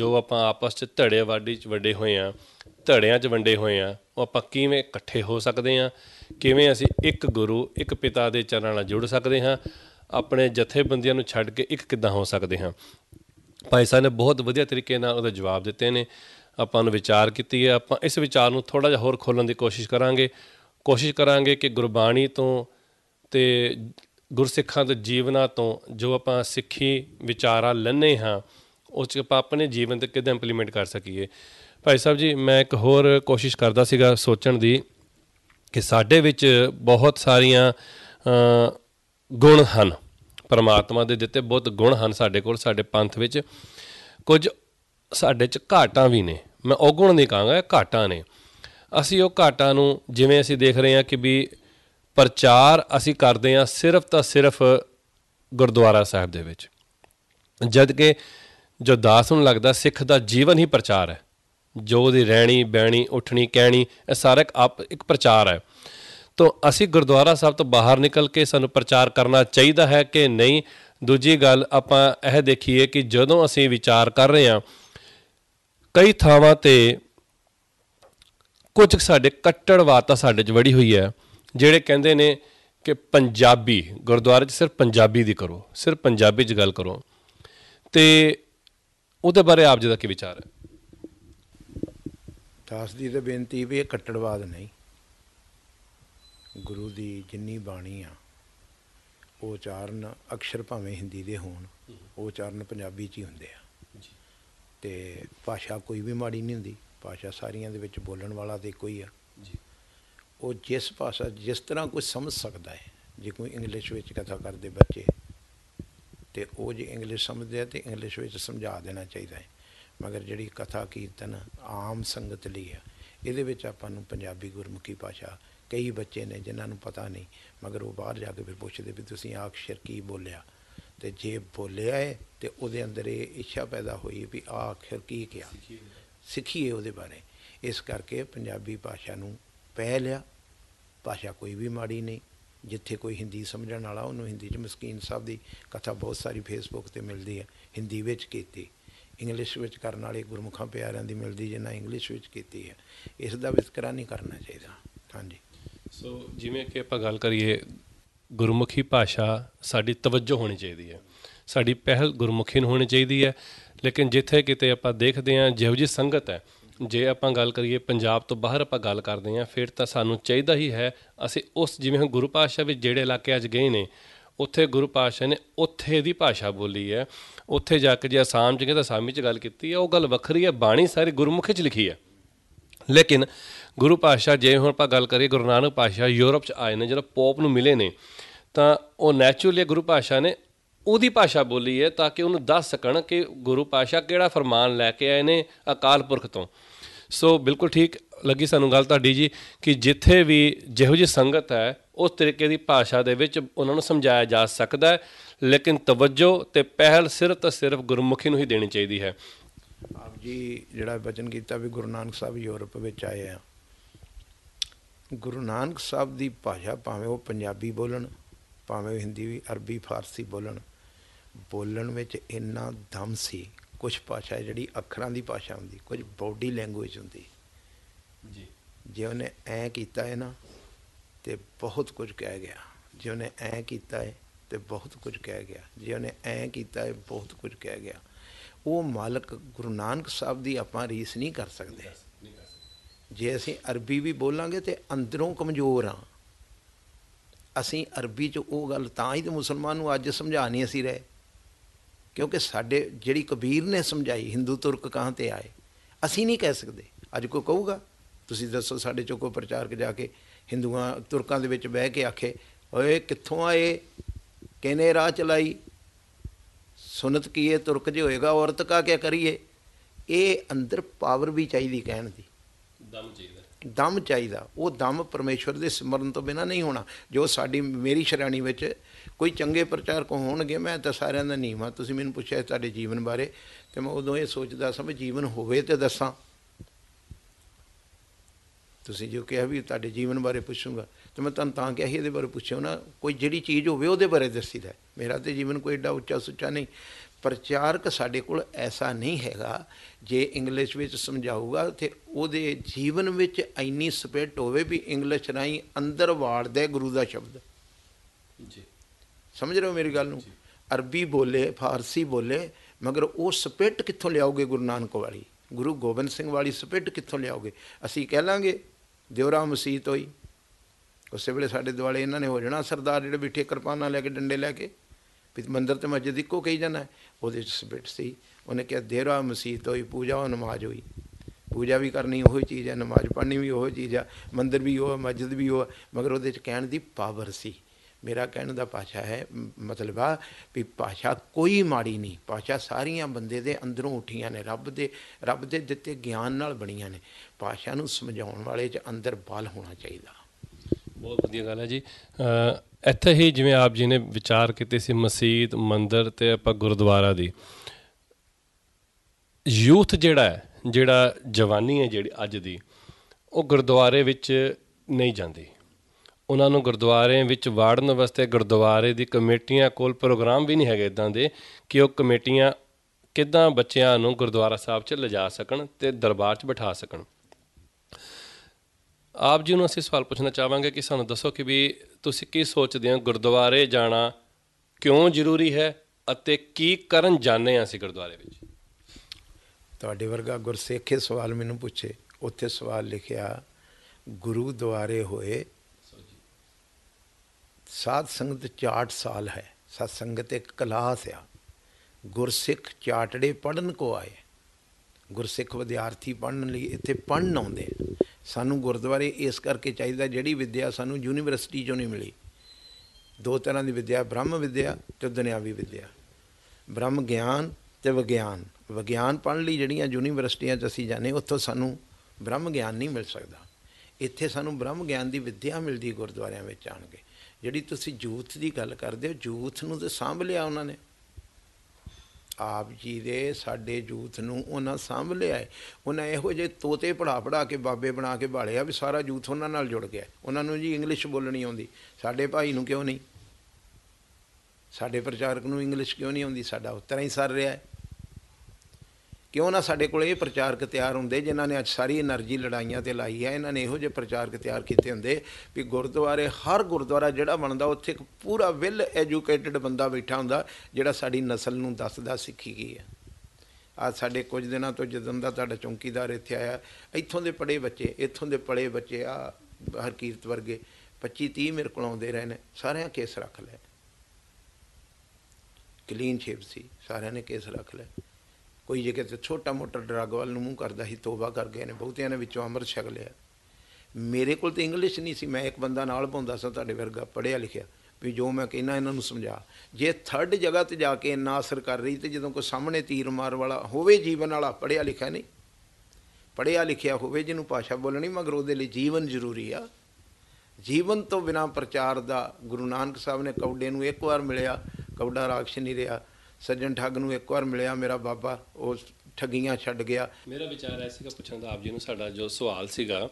ਜੋ ਆਪਾਂ ਆਪਸ ਚ ਧੜੇਵਾਦੀ ਚ ਵੱਡੇ ਹੋਏ ਆ ਧੜਿਆਂ ਚ ਵੰਡੇ ਹੋਏ ਆ ਉਹ ਆਪਾਂ ਕਿਵੇਂ ਇਕੱਠੇ ਹੋ ਸਕਦੇ ਆ ਕਿਵੇਂ ਅਸੀਂ ਇੱਕ ਗੁਰੂ ਇੱਕ ਪਿਤਾ ਦੇ ਚਰਨਾਂ ਨਾਲ ਜੁੜ ਸਕਦੇ ਹਾਂ ਆਪਣੇ ਜਥੇਬੰਦੀਆਂ ਨੂੰ ਛੱਡ ਕੇ ਇੱਕ ਕਿੱਦਾਂ ਹੋ ਸਕਦੇ ਹਾਂ ਭਾਈ ਸਾਹਿਬ ਨੇ ਬਹੁਤ ਵਧੀਆ ਤਰੀਕੇ ਨਾਲ ਉਹਦਾ ਜਵਾਬ ਦਿੱਤੇ ਨੇ ਆਪਾਂ ਨੂੰ ਵਿਚਾਰ ਕੀਤੀ ਹੈ ਆਪਾਂ ਇਸ ਵਿਚਾਰ ਨੂੰ ਥੋੜਾ ਜਿਹਾ ਹੋਰ ਖੋਲਣ ਦੀ ਕੋਸ਼ਿਸ਼ ਕਰਾਂਗੇ ਕੋਸ਼ਿਸ਼ ਕਰਾਂਗੇ ਕਿ ਗੁਰਬਾਣੀ ਤੋਂ ਤੇ ਗੁਰਸਿੱਖਾਂ ਦੇ ਜੀਵਨਾਂ ਤੋਂ ਜੋ ਆਪਾਂ ਸਿੱਖੀ ਵਿਚਾਰਾ ਲੈਨੇ ਹਾਂ ਉਸ ਚ ਆਪਾਂ ਆਪਣੇ ਜੀਵਨ ਤੇ ਕਿਦਾਂ ਇੰਪਲੀਮੈਂਟ ਕਰ ਸਕੀਏ ਭਾਈ ਸਾਹਿਬ ਜੀ ਮੈਂ ਇੱਕ ਹੋਰ ਕੋਸ਼ਿਸ਼ ਕਰਦਾ ਸੀਗਾ ਸੋਚਣ ਦੀ ਕਿ ਸਾਡੇ ਵਿੱਚ ਬਹੁਤ ਸਾਰੀਆਂ ਗੁਣ ਹਨ ਪਰਮਾਤਮਾ ਦੇ ਦਿੱਤੇ ਬਹੁਤ ਗੁਣ ਹਨ ਸਾਡੇ ਕੋਲ ਸਾਡੇ ਪੰਥ ਵਿੱਚ ਕੁਝ ਸਾਡੇ ਚ ਘਾਟਾਂ ਵੀ ਨੇ ਮੈਂ ਉਹ ਗੁਣ ਨਹੀਂ ਕਹਾਂਗਾ ਘਾਟਾਂ ਨੇ ਅਸੀਂ ਉਹ ਘਾਟਾਂ ਨੂੰ ਜਿਵੇਂ ਅਸੀਂ ਦੇਖ ਰਹੇ ਹਾਂ ਕਿ ਵੀ ਪ੍ਰਚਾਰ ਅਸੀਂ ਕਰਦੇ ਹਾਂ ਸਿਰਫ ਤਾਂ ਸਿਰਫ ਗੁਰਦੁਆਰਾ ਸਾਹਿਬ ਦੇ ਵਿੱਚ ਜਦ ਕਿ ਜੋ ਦਾਸ ਨੂੰ ਲੱਗਦਾ ਸਿੱਖ ਦਾ ਜੀਵਨ ਹੀ ਪ੍ਰਚਾਰ ਹੈ ਜੋ ਉਹਦੀ ਰਹਿਣੀ ਬਹਿਣੀ ਉੱਠਣੀ ਕਹਿਣੀ ਇਹ ਸਾਰਾ ਇੱਕ ਪ੍ਰਚਾਰ ਹੈ ਤੋਂ ਅਸੀਂ ਗੁਰਦੁਆਰਾ ਸਾਹਿਬ ਤੋਂ ਬਾਹਰ ਨਿਕਲ ਕੇ ਸਾਨੂੰ ਪ੍ਰਚਾਰ ਕਰਨਾ ਚਾਹੀਦਾ ਹੈ ਕਿ ਨਹੀਂ ਦੂਜੀ ਗੱਲ ਆਪਾਂ ਇਹ ਦੇਖੀਏ ਕਿ ਜਦੋਂ ਅਸੀਂ ਵਿਚਾਰ ਕਰ ਰਹੇ ਹਾਂ ਕਈ ਥਾਵਾਂ ਤੇ ਕੁਝ ਸਾਡੇ ਕੱਟੜਵਾਤਾ ਸਾਡੇ 'ਚ ਵੜੀ ਹੋਈ ਹੈ ਜਿਹੜੇ ਕਹਿੰਦੇ ਨੇ ਕਿ ਪੰਜਾਬੀ ਗੁਰਦੁਆਰੇ 'ਚ ਸਿਰਫ ਪੰਜਾਬੀ ਦੀ ਕਰੋ ਸਿਰਫ ਪੰਜਾਬੀ 'ਚ ਗੱਲ ਕਰੋ ਤੇ ਉਹਦੇ ਬਾਰੇ ਆਪ ਜੀ ਦਾ ਕੀ ਵਿਚਾਰ ਹੈ ਦਾਸ ਦੀ ਤੇ ਬੇਨਤੀ ਵੀ ਇਹ ਕੱਟੜਵਾਦ ਨਹੀਂ ਗੁਰੂ ਦੀ ਜਿੰਨੀ ਬਾਣੀ ਆ ਉਹ ਉਚਾਰਨ ਅਕਸ਼ਰ ਭਾਵੇਂ ਹਿੰਦੀ ਦੇ ਹੋਣ ਉਹ ਉਚਾਰਨ ਪੰਜਾਬੀ 'ਚ ਹੀ ਹੁੰਦੇ ਆ ਤੇ ਭਾਸ਼ਾ ਕੋਈ ਵੀ ਮਾੜੀ ਨਹੀਂ ਹੁੰਦੀ ਭਾਸ਼ਾ ਸਾਰੀਆਂ ਦੇ ਵਿੱਚ ਬੋਲਣ ਵਾਲਾ ਤੇ ਕੋਈ ਆ ਜੀ ਉਹ ਜਿਸ ਭਾਸ਼ਾ ਜਿਸ ਤਰ੍ਹਾਂ ਕੋਈ ਸਮਝ ਸਕਦਾ ਹੈ ਜੇ ਕੋਈ ਇੰਗਲਿਸ਼ ਵਿੱਚ ਕਥਾ ਕਰਦੇ ਬੱਚੇ ਤੇ ਉਹ ਜੇ ਇੰਗਲਿਸ਼ ਸਮਝਦੇ ਆ ਤੇ ਇੰਗਲਿਸ਼ ਵਿੱਚ ਸਮਝਾ ਦੇਣਾ ਚਾਹੀਦਾ ਹੈ ਮਗਰ ਜਿਹੜੀ ਕਥਾ ਕੀਰਤਨ ਆਮ ਸੰਗਤ ਲਈ ਆ ਇਹਦੇ ਵਿੱਚ ਆਪਾਂ ਨੂੰ ਪੰਜਾਬੀ ਗੁਰਮੁਖੀ ਭਾਸ਼ਾ ਕਈ ਬੱਚੇ ਨੇ ਜਿਨ੍ਹਾਂ ਨੂੰ ਪਤਾ ਨਹੀਂ ਮਗਰ ਉਹ ਬਾਹਰ ਜਾ ਕੇ ਫਿਰ ਪੁੱਛਦੇ ਵੀ ਤੁਸੀਂ ਆਹ ਕੀ ਬੋਲਿਆ ਤੇ ਜੇ ਬੋਲਿਆ ਹੈ ਤੇ ਉਹਦੇ ਅੰਦਰ ਇਹ ਇੱਛਾ ਪੈਦਾ ਹੋਈ ਵੀ ਆਖਿਰ ਕੀ ਕਿਹਾ ਸਿੱਖੀਏ ਉਹਦੇ ਬਾਰੇ ਇਸ ਕਰਕੇ ਪੰਜਾਬੀ ਭਾਸ਼ਾ ਨੂੰ ਪਹਿਲ ਆ ਭਾਸ਼ਾ ਕੋਈ ਵੀ ਮਾੜੀ ਨਹੀਂ ਜਿੱਥੇ ਕੋਈ ਹਿੰਦੀ ਸਮਝਣ ਵਾਲਾ ਉਹਨੂੰ ਹਿੰਦੀ 'ਚ ਮਸਕੀਨ ਸਾਹਿਬ ਦੀ ਕਥਾ ਬਹੁਤ ਸਾਰੀ ਫੇਸਬੁੱਕ ਤੇ ਮਿਲਦੀ ਹੈ ਹਿੰਦੀ ਵਿੱਚ ਕੀਤੀ ਇੰਗਲਿਸ਼ ਵਿੱਚ ਕਰਨ ਵਾਲੇ ਗੁਰਮੁਖਾਂ ਪਿਆਰਿਆਂ ਦੀ ਮਿਲਦੀ ਜਿਨ੍ਹਾਂ ਇੰਗਲਿਸ਼ ਵਿੱਚ ਕੀਤੀ ਹੈ ਇਸ ਦਾ ਵਿਸਕਰਾ ਨਹੀਂ ਕਰਨਾ ਚਾਹੀਦਾ ਹਾਂਜੀ ਸੋ ਜਿਵੇਂ ਕਿ ਆਪਾਂ ਗੱਲ ਕਰੀਏ ਗੁਰਮੁਖੀ ਭਾਸ਼ਾ ਸਾਡੀ ਤਵੱਜੋ ਹੋਣੀ ਚਾਹੀਦੀ ਹੈ ਸਾਡੀ ਪਹਿਲ ਗੁਰਮੁਖੀ ਨੂੰ ਹੋਣੀ ਚਾਹੀਦੀ ਹੈ ਲੇਕਿਨ ਜਿੱਥੇ ਕਿਤੇ ਆਪਾਂ ਦੇਖਦੇ ਹਾਂ ਜਿਹੋ ਜੀ ਸੰਗਤ ਹੈ ਜੇ ਆਪਾਂ ਗੱਲ ਕਰੀਏ ਪੰਜਾਬ ਤੋਂ ਬਾਹਰ ਆਪਾਂ ਗੱਲ ਕਰਦੇ ਹਾਂ ਫਿਰ ਤਾਂ ਸਾਨੂੰ ਚਾਹੀਦਾ ਹੀ ਹੈ ਅਸੀਂ ਉਸ ਜਿਵੇਂ ਗੁਰੂ ਪਾਤਸ਼ਾਹ ਵਿੱਚ ਜਿਹੜੇ ਇਲਾਕੇ ਅੱਜ ਗਏ ਨੇ ਉੱਥੇ ਗੁਰੂ ਪਾਤਸ਼ਾਹ ਨੇ ਉੱਥੇ ਦੀ ਭਾਸ਼ਾ ਬੋਲੀ ਹੈ ਉੱਥੇ ਜਾ ਕੇ ਜੇ ਆਸਾਮ ਚ ਗਏ ਤਾਂ ਸਾਮੀ ਚ ਗੱਲ ਕੀਤੀ ਹੈ ਉਹ ਗੱਲ ਵੱਖਰੀ ਹੈ ਬਾਣੀ ਸਾਰੀ ਗੁਰਮੁਖੀ ਚ ਲਿਖੀ ਹੈ ਲੇਕਿਨ ਗੁਰੂ ਪਾਤਸ਼ਾਹ ਜੇ ਹੁਣ ਆਪਾਂ ਗੱਲ ਕਰੀਏ ਗੁਰੂ ਨਾਨਕ ਪਾਤਸ਼ਾਹ ਯੂਰਪ ਚ ਆਏ ਨੇ ਜਦੋਂ ਪੋਪ ਨੂੰ ਮਿਲੇ ਨੇ ਤਾਂ ਉਹ ਨੈਚੁਰਲੀ ਗੁਰੂ ਪਾਤਸ਼ਾਹ ਨੇ ਉਹਦੀ ਭਾਸ਼ਾ ਬੋਲੀ ਹੈ ਤਾਂ ਕਿ ਉਹਨੂੰ ਦੱਸ ਸਕਣ ਕਿ ਗੁਰੂ ਪਾਸ਼ਾ ਕਿਹੜਾ ਫਰਮਾਨ ਲੈ ਕੇ ਆਏ ਨੇ ਅਕਾਲ ਪੁਰਖ ਤੋਂ ਸੋ ਬਿਲਕੁਲ ਠੀਕ ਲੱਗੀ ਸਾਨੂੰ ਗੱਲ ਤੁਹਾਡੀ ਜੀ ਕਿ ਜਿੱਥੇ ਵੀ ਜਿਹੋ ਜੀ ਸੰਗਤ ਹੈ ਉਸ ਤਰੀਕੇ ਦੀ ਭਾਸ਼ਾ ਦੇ ਵਿੱਚ ਉਹਨਾਂ ਨੂੰ ਸਮਝਾਇਆ ਜਾ ਸਕਦਾ ਹੈ ਲੇਕਿਨ ਤਵੱਜੋ ਤੇ ਪਹਿਲ ਸਿਰਫ ਤਾਂ ਸਿਰਫ ਗੁਰਮੁਖੀ ਨੂੰ ਹੀ ਦੇਣੀ ਚਾਹੀਦੀ ਹੈ ਆਪ ਜੀ ਜਿਹੜਾ ਬਚਨ ਕੀਤਾ ਵੀ ਗੁਰੂ ਨਾਨਕ ਸਾਹਿਬ ਯੂਰਪ ਵਿੱਚ ਆਏ ਆ ਗੁਰੂ ਨਾਨਕ ਸਾਹਿਬ ਦੀ ਭਾਸ਼ਾ ਭਾਵੇਂ ਉਹ ਪੰਜਾਬੀ ਬੋਲਣ ਭਾਵੇਂ ਹਿੰਦੀ ਵੀ ਅਰਬੀ ਫਾਰਸੀ ਬੋਲਣ ਬੋਲਣ ਵਿੱਚ ਇੰਨਾ ਦਮ ਸੀ ਕੁਝ ਭਾਸ਼ਾ ਜਿਹੜੀ ਅੱਖਰਾਂ ਦੀ ਭਾਸ਼ਾ ਹੁੰਦੀ ਕੁਝ ਬੋਡੀ ਲੈਂਗੁਏਜ ਹੁੰਦੀ ਜੀ ਜੇ ਉਹਨੇ ਐ ਕੀਤਾ ਹੈ ਨਾ ਤੇ ਬਹੁਤ ਕੁਝ ਕਹਿ ਗਿਆ ਜੇ ਉਹਨੇ ਐ ਕੀਤਾ ਹੈ ਤੇ ਬਹੁਤ ਕੁਝ ਕਹਿ ਗਿਆ ਜੇ ਉਹਨੇ ਐ ਕੀਤਾ ਹੈ ਬਹੁਤ ਕੁਝ ਕਹਿ ਗਿਆ ਉਹ ਮਾਲਕ ਗੁਰੂ ਨਾਨਕ ਸਾਹਿਬ ਦੀ ਆਪਾਂ ਰੀਸ ਨਹੀਂ ਕਰ ਸਕਦੇ ਜੇ ਅਸੀਂ ਅਰਬੀ ਵੀ ਬੋਲਾਂਗੇ ਤੇ ਅੰਦਰੋਂ ਕਮਜ਼ੋਰ ਆ ਅਸੀਂ ਅਰਬੀ 'ਚ ਉਹ ਗੱਲ ਤਾਂ ਹੀ ਤੇ ਮੁਸਲਮਾਨ ਨੂੰ ਅੱਜ ਸਮਝਾਣੀ ਅਸੀਂ ਰਹੇ ਕਿਉਂਕਿ ਸਾਡੇ ਜਿਹੜੀ ਕਬੀਰ ਨੇ ਸਮਝਾਈ ਹਿੰਦੂ ਤੁਰਕ ਕਹਾਂ ਤੇ ਆਏ ਅਸੀਂ ਨਹੀਂ ਕਹਿ ਸਕਦੇ ਅੱਜ ਕੋ ਕਹੂਗਾ ਤੁਸੀਂ ਦੱਸੋ ਸਾਡੇ ਚੋਂ ਕੋਈ ਪ੍ਰਚਾਰਕ ਜਾ ਕੇ ਹਿੰਦੂਆਂ ਤੁਰਕਾਂ ਦੇ ਵਿੱਚ ਬਹਿ ਕੇ ਆਖੇ ਓਏ ਕਿੱਥੋਂ ਆਏ ਕਿਨੇ ਰਾਹ ਚਲਾਈ ਸੁਨਤ ਕੀਏ ਤੁਰਕ ਜੇ ਹੋਏਗਾ ਔਰਤ ਕਾ ਕੀ ਕਰੀਏ ਇਹ ਅੰਦਰ ਪਾਵਰ ਵੀ ਚਾਹੀਦੀ ਕਹਿਣ ਦੀ ਦਮ ਚਾਹੀਦਾ ਦਮ ਚਾਹੀਦਾ ਉਹ ਦਮ ਪਰਮੇਸ਼ਵਰ ਦੇ ਸਿਮਰਨ ਤੋਂ ਬਿਨਾ ਨਹੀਂ ਹੋਣਾ ਜੋ ਸਾਡੀ ਮੇਰੀ ਸ਼ਰਾਣੀ ਵਿੱਚ ਕੋਈ ਚੰਗੇ ਪ੍ਰਚਾਰਕ ਹੋਣਗੇ ਮੈਂ ਤਾਂ ਸਾਰਿਆਂ ਦਾ ਨੀਵਾ ਤੁਸੀਂ ਮੈਨੂੰ ਪੁੱਛਿਆ ਤੁਹਾਡੇ ਜੀਵਨ ਬਾਰੇ ਤੇ ਮੈਂ ਉਦੋਂ ਇਹ ਸੋਚਦਾ ਸਮਝ ਜੀਵਨ ਹੋਵੇ ਤੇ ਦੱਸਾਂ ਤੁਸੀਂ ਜੋ ਕਿਹਾ ਵੀ ਤੁਹਾਡੇ ਜੀਵਨ ਬਾਰੇ ਪੁੱਛੂਗਾ ਤੇ ਮੈਂ ਤੁਹਾਨੂੰ ਤਾਂ ਕਿਹਾ ਸੀ ਇਹਦੇ ਬਾਰੇ ਪੁੱਛਿਓ ਨਾ ਕੋਈ ਜਿਹੜੀ ਚੀਜ਼ ਹੋਵੇ ਉਹਦੇ ਬਾਰੇ ਦੱਸੀਦਾ ਮੇਰਾ ਤੇ ਜੀਵਨ ਕੋਈ ਏਡਾ ਉੱਚਾ ਸੁੱਚਾ ਨਹੀਂ ਪ੍ਰਚਾਰਕ ਸਾਡੇ ਕੋਲ ਐਸਾ ਨਹੀਂ ਹੈਗਾ ਜੇ ਇੰਗਲਿਸ਼ ਵਿੱਚ ਸਮਝਾਊਗਾ ਤੇ ਉਹਦੇ ਜੀਵਨ ਵਿੱਚ ਇੰਨੀ ਸਪਿਰਟ ਹੋਵੇ ਵੀ ਇੰਗਲਿਸ਼ ਨਹੀਂ ਅੰਦਰ ਵਾੜਦਾ ਗੁਰੂ ਦਾ ਸ਼ਬਦ ਜੀ ਸਮਝ ਰਹੇ ਹੋ ਮੇਰੀ ਗੱਲ ਨੂੰ ਅਰਬੀ ਬੋਲੇ ਫਾਰਸੀ ਬੋਲੇ ਮਗਰ ਉਹ ਸਪਿਰਟ ਕਿੱਥੋਂ ਲਿਆਓਗੇ ਗੁਰੂ ਨਾਨਕ ਵਾਲੀ ਗੁਰੂ ਗੋਬਿੰਦ ਸਿੰਘ ਵਾਲੀ ਸਪਿਰਟ ਕਿੱਥੋਂ ਲਿਆਓਗੇ ਅਸੀਂ ਕਹਿ ਲਾਂਗੇ ਦਿਉਰਾ ਮਸੀਤ ਹੋਈ ਉਸੇ ਵੇਲੇ ਸਾਡੇ ਦਿਵਾਲੇ ਇਹਨਾਂ ਨੇ ਹੋ ਜਾਣਾ ਸਰਦਾਰ ਜਿਹੜੇ ਬਿਠੇ ਕਿਰਪਾਨਾਂ ਲੈ ਕੇ ਡੰਡੇ ਲੈ ਕੇ ਵੀ ਮੰਦਰ ਤੇ ਮਸਜਿਦ ਇੱਕੋ ਕਹੀ ਜਾਣਾ ਉਹਦੇ ਵਿੱਚ ਸਪਿਰਟ ਸੀ ਉਹਨੇ ਕਿਹਾ ਦਿਉਰਾ ਮਸੀਤ ਹੋਈ ਪੂਜਾ ਉਹ ਨਮਾਜ਼ ਹੋਈ ਪੂਜਾ ਵੀ ਕਰਨੀ ਉਹੀ ਚੀਜ਼ ਹੈ ਨਮਾਜ਼ ਪੜ੍ਹਨੀ ਵੀ ਉਹੀ ਚੀਜ਼ ਹੈ ਮੰਦਰ ਵੀ ਉਹ ਮਸਜਿਦ ਵੀ ਉਹ ਮਗਰ ਉਹਦੇ ਚ ਕਹਿਣ ਦੀ ਪਾਵਰ ਸੀ ਮੇਰਾ ਕਹਿਣ ਦਾ ਭਾਸ਼ਾ ਹੈ ਮਤਲਬ ਆ ਵੀ ਭਾਸ਼ਾ ਕੋਈ ਮਾੜੀ ਨਹੀਂ ਭਾਸ਼ਾ ਸਾਰੀਆਂ ਬੰਦੇ ਦੇ ਅੰਦਰੋਂ ਉੱਠੀਆਂ ਨੇ ਰੱਬ ਦੇ ਰੱਬ ਦੇ ਦਿੱਤੇ ਗਿਆਨ ਨਾਲ ਬਣੀਆਂ ਨੇ ਭਾਸ਼ਾ ਨੂੰ ਸਮਝਾਉਣ ਵਾਲੇ 'ਚ ਅੰਦਰ ਬਲ ਹੋਣਾ ਚਾਹੀਦਾ ਬਹੁਤ ਵਧੀਆ ਗੱਲ ਹੈ ਜੀ ਇੱਥੇ ਹੀ ਜਿਵੇਂ ਆਪ ਜੀ ਨੇ ਵਿਚਾਰ ਕੀਤੇ ਸੀ ਮਸਜਿਦ ਮੰਦਿਰ ਤੇ ਆਪਾਂ ਗੁਰਦੁਆਰਾ ਦੀ ਯੂਥ ਜਿਹੜਾ ਹੈ ਜਿਹੜਾ ਜਵਾਨੀ ਹੈ ਜਿਹੜੀ ਅੱਜ ਦੀ ਉਹ ਗੁਰਦੁਆਰੇ ਵਿੱਚ ਨਹੀਂ ਜਾਂਦੀ ਉਹਨਾਂ ਨੂੰ ਗੁਰਦੁਆਰੇ ਵਿੱਚ ਵਾੜਨ ਵਾਸਤੇ ਗੁਰਦੁਆਰੇ ਦੀ ਕਮੇਟੀਆਂ ਕੋਲ ਪ੍ਰੋਗਰਾਮ ਵੀ ਨਹੀਂ ਹੈਗੇ ਇਦਾਂ ਦੇ ਕਿ ਉਹ ਕਮੇਟੀਆਂ ਕਿਦਾਂ ਬੱਚਿਆਂ ਨੂੰ ਗੁਰਦੁਆਰਾ ਸਾਹਿਬ 'ਚ ਲਿਜਾ ਸਕਣ ਤੇ ਦਰਬਾਰ 'ਚ ਬਿਠਾ ਸਕਣ ਆਪ ਜੀ ਨੂੰ ਅਸੀਂ ਸਵਾਲ ਪੁੱਛਣਾ ਚਾਹਾਂਗੇ ਕਿ ਸਾਨੂੰ ਦੱਸੋ ਕਿ ਵੀ ਤੁਸੀਂ ਕੀ ਸੋਚਦੇ ਹੋ ਗੁਰਦੁਆਰੇ ਜਾਣਾ ਕਿਉਂ ਜ਼ਰੂਰੀ ਹੈ ਅਤੇ ਕੀ ਕਰਨ ਜਾਣੇ ਆ ਅਸੀਂ ਗੁਰਦੁਆਰੇ ਵਿੱਚ ਤੁਹਾਡੇ ਵਰਗਾ ਗੁਰਸੇਖੇ ਸਵਾਲ ਮੈਨੂੰ ਪੁੱਛੇ ਉੱਥੇ ਸਵਾਲ ਲਿਖਿਆ ਗੁਰੂ ਦੁਆਰੇ ਹੋਏ ਸਾਧ ਸੰਗਤ ਚਾਟ ਸਾਲ ਹੈ ਸਾਧ ਸੰਗਤ ਇੱਕ ਕਲਾਸ ਆ ਗੁਰਸਿੱਖ ਚਾਟੜੇ ਪੜਨ ਕੋ ਆਏ ਗੁਰਸਿੱਖ ਵਿਦਿਆਰਥੀ ਪੜਨ ਲਈ ਇੱਥੇ ਪੜਨ ਆਉਂਦੇ ਸਾਨੂੰ ਗੁਰਦੁਆਰੇ ਇਸ ਕਰਕੇ ਚਾਹੀਦਾ ਜਿਹੜੀ ਵਿਦਿਆ ਸਾਨੂੰ ਯੂਨੀਵਰਸਿਟੀ ਚੋਂ ਨਹੀਂ ਮਿਲੀ ਦੋ ਤਰ੍ਹਾਂ ਦੀ ਵਿਦਿਆ ਬ੍ਰਹਮ ਵਿਦਿਆ ਤੇ ਦੁਨਿਆਵੀ ਵਿਦਿਆ ਬ੍ਰਹਮ ਗਿਆਨ ਤੇ ਵਿਗਿਆਨ ਵਿਗਿਆਨ ਪੜਨ ਲਈ ਜਿਹੜੀਆਂ ਯੂਨੀਵਰਸਿਟੀਆਂ 'ਚ ਅਸੀਂ ਜਾਂਦੇ ਉੱਥੋਂ ਸਾਨੂੰ ਬ੍ਰਹਮ ਗਿਆਨ ਨਹੀਂ ਮਿਲ ਸਕਦਾ ਇੱਥੇ ਸਾਨੂੰ ਬ੍ਰਹਮ ਗਿਆਨ ਦੀ ਵਿਦਿਆ ਮਿਲਦੀ ਗੁਰਦੁਆਰਿਆਂ ਵਿੱਚ ਆਣ ਕੇ ਜਿਹੜੀ ਤੁਸੀਂ ਜੂਥ ਦੀ ਗੱਲ ਕਰਦੇ ਹੋ ਜੂਥ ਨੂੰ ਤੇ ਸਾਂਭ ਲਿਆ ਉਹਨਾਂ ਨੇ ਆਪ ਜੀ ਦੇ ਸਾਡੇ ਜੂਥ ਨੂੰ ਉਹਨਾਂ ਸਾਂਭ ਲਿਆ ਹੈ ਉਹਨਾਂ ਇਹੋ ਜਿਹੇ ਤੋਤੇ ਪੜਾ ਪੜਾ ਕੇ ਬਾਬੇ ਬਣਾ ਕੇ ਬਾਲਿਆ ਵੀ ਸਾਰਾ ਜੂਥ ਉਹਨਾਂ ਨਾਲ ਜੁੜ ਗਿਆ ਉਹਨਾਂ ਨੂੰ ਜੀ ਇੰਗਲਿਸ਼ ਬੋਲਣੀ ਆਉਂਦੀ ਸਾਡੇ ਭਾਈ ਨੂੰ ਕਿਉਂ ਨਹੀਂ ਸਾਡੇ ਪ੍ਰਚਾਰਕ ਨੂੰ ਇੰਗਲਿਸ਼ ਕਿਉਂ ਨਹੀਂ ਆਉਂਦੀ ਸਾਡਾ ਉਤਰਾ ਹੀ ਸਰ ਰਿਹਾ ਹੈ ਕਿਉਂ ਨਾ ਸਾਡੇ ਕੋਲ ਇਹ ਪ੍ਰਚਾਰਕ ਤਿਆਰ ਹੁੰਦੇ ਜਿਨ੍ਹਾਂ ਨੇ ਅੱਜ ਸਾਰੀ એનર્ਜੀ ਲੜਾਈਆਂ ਤੇ ਲਾਈ ਹੈ ਇਹਨਾਂ ਨੇ ਇਹੋ ਜਿਹੇ ਪ੍ਰਚਾਰਕ ਤਿਆਰ ਕੀਤੇ ਹੁੰਦੇ ਵੀ ਗੁਰਦੁਆਰੇ ਹਰ ਗੁਰਦੁਆਰਾ ਜਿਹੜਾ ਬਣਦਾ ਉੱਥੇ ਇੱਕ ਪੂਰਾ ਵਿਲ ਐਜੂਕੇਟਿਡ ਬੰਦਾ ਬੈਠਾ ਹੁੰਦਾ ਜਿਹੜਾ ਸਾਡੀ ਨਸਲ ਨੂੰ ਦੱਸਦਾ ਸਿੱਖੀ ਗਈ ਹੈ ਆ ਸਾਡੇ ਕੁਝ ਦਿਨਾਂ ਤੋਂ ਜਦੋਂ ਦਾ ਤੁਹਾਡਾ ਚੌਂਕੀਦਾਰ ਇੱਥੇ ਆਇਆ ਇੱਥੋਂ ਦੇ ਪੜੇ ਬੱਚੇ ਇੱਥੋਂ ਦੇ ਪੜੇ ਬੱਚੇ ਆ ਹਰਕੀਰਤ ਵਰਗੇ 25 30 ਮੇਰੇ ਕੋਲ ਆਉਂਦੇ ਰਹੇ ਨੇ ਸਾਰਿਆਂ ਕੇਸ ਰੱਖ ਲੈ ਕਲੀਨ ਸ਼ੇਪ ਸੀ ਸਾਰਿਆਂ ਨੇ ਕੇਸ ਰੱਖ ਲੈ ਕੋਈ ਜੇ ਕਿਤੇ ਛੋਟਾ ਮੋਟਾ ਡਰੱਗ ਵਾਲ ਨੂੰ ਮੂੰਹ ਕਰਦਾ ਸੀ ਤੋਬਾ ਕਰ ਗਏ ਨੇ ਬਹੁਤਿਆਂ ਨੇ ਵਿੱਚੋਂ ਅੰਮ੍ਰਿਤ ਛਕ ਲਿਆ ਮੇਰੇ ਕੋਲ ਤੇ ਇੰਗਲਿਸ਼ ਨਹੀਂ ਸੀ ਮੈਂ ਇੱਕ ਬੰਦਾ ਨਾਲ ਪਾਉਂਦਾ ਸਾਂ ਤੁਹਾਡੇ ਵਰਗਾ ਪੜਿਆ ਲਿਖਿਆ ਵੀ ਜੋ ਮੈਂ ਕਹਿਣਾ ਇਹਨਾਂ ਨੂੰ ਸਮਝਾ ਜੇ ਥਰਡ ਜਗ੍ਹਾ ਤੇ ਜਾ ਕੇ ਇੰਨਾ ਅਸਰ ਕਰ ਰਹੀ ਤੇ ਜਦੋਂ ਕੋਈ ਸਾਹਮਣੇ ਤੀਰ ਮਾਰ ਵਾਲਾ ਹੋਵੇ ਜੀਵਨ ਵਾਲਾ ਪੜਿਆ ਲਿਖਿਆ ਨਹੀਂ ਪੜਿਆ ਲਿਖਿਆ ਹੋਵੇ ਜਿਹਨੂੰ ਭਾਸ਼ਾ ਬੋਲਣੀ ਮਗਰ ਉਹਦੇ ਲਈ ਜੀਵਨ ਜ਼ਰੂਰੀ ਆ ਜੀਵਨ ਤੋਂ ਬਿਨਾ ਪ੍ਰਚਾਰ ਦਾ ਗੁਰੂ ਨਾਨਕ ਸਾਹਿਬ ਨੇ ਕੌਡੇ ਨੂੰ ਇੱਕ ਵਾਰ ਮਿਲਿਆ ਕੌਡਾ ਰਾਖਸ਼ ਨਹੀਂ ਰਿਹਾ ਸੱਜਣ ਠੱਗ ਨੂੰ ਇੱਕ ਵਾਰ ਮਿਲਿਆ ਮੇਰਾ ਬਾਬਾ ਉਹ ਠੱਗੀਆਂ ਛੱਡ ਗਿਆ ਮੇਰਾ ਵਿਚਾਰ ਐ ਸੀਗਾ ਪੁੱਛਣ ਦਾ ਆਪ ਜੀ ਨੂੰ ਸਾਡਾ ਜੋ ਸਵਾਲ ਸੀਗਾ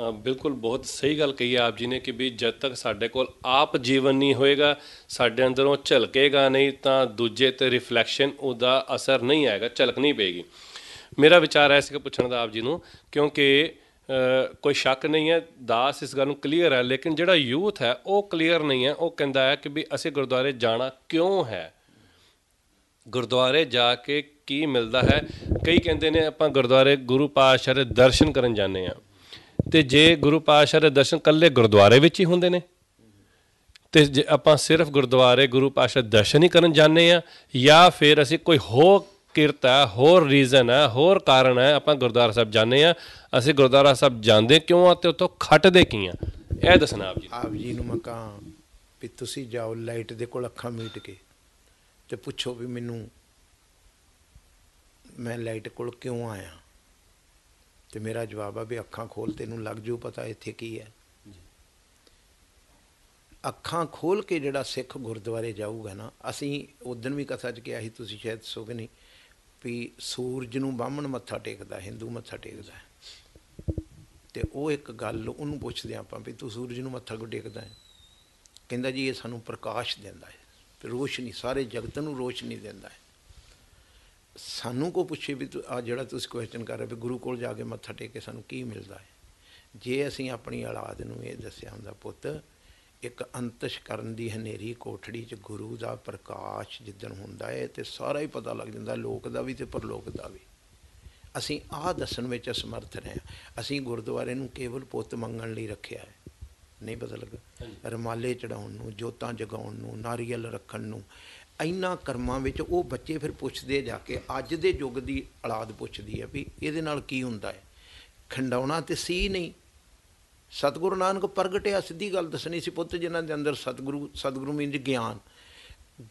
ਬਿਲਕੁਲ ਬਹੁਤ ਸਹੀ ਗੱਲ ਕਹੀ ਆਪ ਜੀ ਨੇ ਕਿ ਵੀ ਜਦ ਤੱਕ ਸਾਡੇ ਕੋਲ ਆਪ ਜੀਵਨ ਨਹੀਂ ਹੋਏਗਾ ਸਾਡੇ ਅੰਦਰੋਂ ਝਲਕੇਗਾ ਨਹੀਂ ਤਾਂ ਦੂਜੇ ਤੇ ਰਿਫਲੈਕਸ਼ਨ ਉਹਦਾ ਅਸਰ ਨਹੀਂ ਆਏਗਾ ਝਲਕ ਨਹੀਂ ਪਏਗੀ ਮੇਰਾ ਵਿਚਾਰ ਐ ਸੀਗਾ ਪੁੱਛਣ ਦਾ ਆਪ ਜੀ ਨੂੰ ਕਿਉਂਕਿ ਕੋਈ ਸ਼ੱਕ ਨਹੀਂ ਹੈ ਦਾਸ ਇਸ ਗੱਲ ਨੂੰ ਕਲੀਅਰ ਹੈ ਲੇਕਿਨ ਜਿਹੜਾ ਯੂਥ ਹੈ ਉਹ ਕਲੀਅਰ ਨਹੀਂ ਹੈ ਉਹ ਕਹਿੰਦਾ ਹੈ ਕਿ ਵੀ ਅਸੀਂ ਗੁਰਦੁਆਰੇ ਜਾਣਾ ਕਿਉਂ ਹੈ ਗੁਰਦੁਆਰੇ ਜਾ ਕੇ ਕੀ ਮਿਲਦਾ ਹੈ ਕਈ ਕਹਿੰਦੇ ਨੇ ਆਪਾਂ ਗੁਰਦੁਆਰੇ ਗੁਰੂ ਪਾਤਸ਼ਾਹ ਦੇ ਦਰਸ਼ਨ ਕਰਨ ਜਾਂਦੇ ਆ ਤੇ ਜੇ ਗੁਰੂ ਪਾਤਸ਼ਾਹ ਦੇ ਦਰਸ਼ਨ ਕੱਲੇ ਗੁਰਦੁਆਰੇ ਵਿੱਚ ਹੀ ਹੁੰਦੇ ਨੇ ਤੇ ਜੇ ਆਪਾਂ ਸਿਰਫ ਗੁਰਦੁਆਰੇ ਗੁਰੂ ਪਾਤਸ਼ਾਹ ਦਰਸ਼ਨ ਹੀ ਕਰਨ ਜਾਂਦੇ ਆ ਜਾਂ ਫਿਰ ਅਸੀਂ ਕੋਈ ਹੋ ਕਿਰਤਾ ਹੋਰ ਰੀਜ਼ਨ ਹੈ ਹੋਰ ਕਾਰਨ ਹੈ ਆਪਾਂ ਗੁਰਦੁਆਰਾ ਸਾਹਿਬ ਜਾਂਦੇ ਆ ਅਸੀਂ ਗੁਰਦੁਆਰਾ ਸਾਹਿਬ ਜਾਂਦੇ ਕਿਉਂ ਆ ਤੇ ਉਤੋਂ ਖੱਟਦੇ ਕੀ ਆ ਇਹ ਦੱਸਣਾ ਆਪ ਜੀ ਆਪ ਜੀ ਨੂੰ ਮੈਂ ਕਹਾਂ ਵੀ ਤੁਸੀਂ ਜਾਓ ਲਾਈਟ ਦੇ ਕੋਲ ਅੱਖਾਂ ਮੀਟ ਕੇ ਤੇ ਪੁੱਛੋ ਵੀ ਮੈਨੂੰ ਮੈਂ ਲਾਈਟ ਕੋਲ ਕਿਉਂ ਆਇਆ ਤੇ ਮੇਰਾ ਜਵਾਬ ਆ ਵੀ ਅੱਖਾਂ ਖੋਲ ਤੈਨੂੰ ਲੱਗ ਜੂ ਪਤਾ ਇੱਥੇ ਕੀ ਹੈ ਅੱਖਾਂ ਖੋਲ ਕੇ ਜਿਹੜਾ ਸਿੱਖ ਗੁਰਦੁਆਰੇ ਜਾਊਗਾ ਨਾ ਅਸੀਂ ਉਦੋਂ ਵੀ ਕਥਾ 'ਚ ਕਿਹਾ ਸੀ ਤੁਸੀਂ ਸ਼ਾਇਦ ਸੁਗ ਨਹੀਂ ਵੀ ਸੂਰਜ ਨੂੰ ਬਾਹਮਣ ਮੱਥਾ ਟੇਕਦਾ ਹਿੰਦੂ ਮੱਥਾ ਟੇਕਦਾ ਤੇ ਉਹ ਇੱਕ ਗੱਲ ਉਹਨੂੰ ਪੁੱਛਦੇ ਆਪਾਂ ਵੀ ਤੂੰ ਸੂਰਜ ਨੂੰ ਮੱਥਾ ਕਿਉਂ ਟੇਕਦਾ ਹੈ ਕਹਿੰਦਾ ਜੀ ਇਹ ਸਾਨੂੰ ਪ੍ਰਕਾਸ਼ ਦਿੰਦਾ ਹੈ ਰੋਸ਼ਨੀ ਸਾਰੇ ਜਗਤ ਨੂੰ ਰੋਸ਼ਨੀ ਦਿੰਦਾ ਹੈ ਸਾਨੂੰ ਕੋ ਪੁੱਛੇ ਵੀ ਤੂੰ ਆ ਜਿਹੜਾ ਤੁਸੀਂ ਕੁਐਸਚਨ ਕਰ ਰਹੇ ਵੀ ਗੁਰੂ ਕੋਲ ਜਾ ਕੇ ਮੱਥਾ ਟੇਕ ਕੇ ਸਾਨੂੰ ਕੀ ਮਿਲਦਾ ਹੈ ਜੇ ਅਸੀਂ ਆਪਣੀ ਔਲਾਦ ਨੂੰ ਇਹ ਦੱਸਿਆ ਹੁੰਦਾ ਪੁੱਤ ਇੱਕ ਅੰਤਸ਼ ਕਰਨ ਦੀ ਹਨੇਰੀ ਕੋਠੜੀ 'ਚ ਗੁਰੂ ਦਾ ਪ੍ਰਕਾਸ਼ ਜਿੱਦਣ ਹੁੰਦਾ ਹੈ ਤੇ ਸਾਰਾ ਹੀ ਪਤਾ ਲੱਗ ਜਾਂਦਾ ਲੋਕ ਦਾ ਵੀ ਤੇ ਪਰਲੋਕ ਦਾ ਵੀ ਅਸੀਂ ਆ ਦੱਸਣ ਵਿੱਚ ਸਮਰਥ ਰਹੇ ਅਸੀਂ ਗੁਰਦੁਆਰੇ ਨੂੰ ਕੇਵਲ ਪੁੱਤ ਮੰਗਣ ਲਈ ਰੱਖਿਆ ਹੈ ਨਹੀਂ ਬਦਲ ਲੱਗਾ ਰਮਾਲੇ ਚੜਾਉਣ ਨੂੰ ਜੋਤਾਂ ਜਗਾਉਣ ਨੂੰ ਨਾਰੀਅਲ ਰੱਖਣ ਨੂੰ ਇੰਨਾ ਕਰਮਾਂ ਵਿੱਚ ਉਹ ਬੱਚੇ ਫਿਰ ਪੁੱਛਦੇ ਜਾ ਕੇ ਅੱਜ ਦੇ ਯੁੱਗ ਦੀ ਔਲਾਦ ਪੁੱਛਦੀ ਹੈ ਵੀ ਇਹਦੇ ਨਾਲ ਕੀ ਹੁੰਦਾ ਹੈ ਖੰਡਾਉਣਾ ਤੇ ਸੀ ਨਹੀਂ ਸਤਿਗੁਰੂ ਨਾਨਕ ਪ੍ਰਗਟਿਆ ਸਿੱਧੀ ਗੱਲ ਦੱਸਣੀ ਸੀ ਪੁੱਤ ਜਿਨ੍ਹਾਂ ਦੇ ਅੰਦਰ ਸਤਿਗੁਰੂ ਸਤਿਗੁਰੂ ਮੀਨ ਗਿਆਨ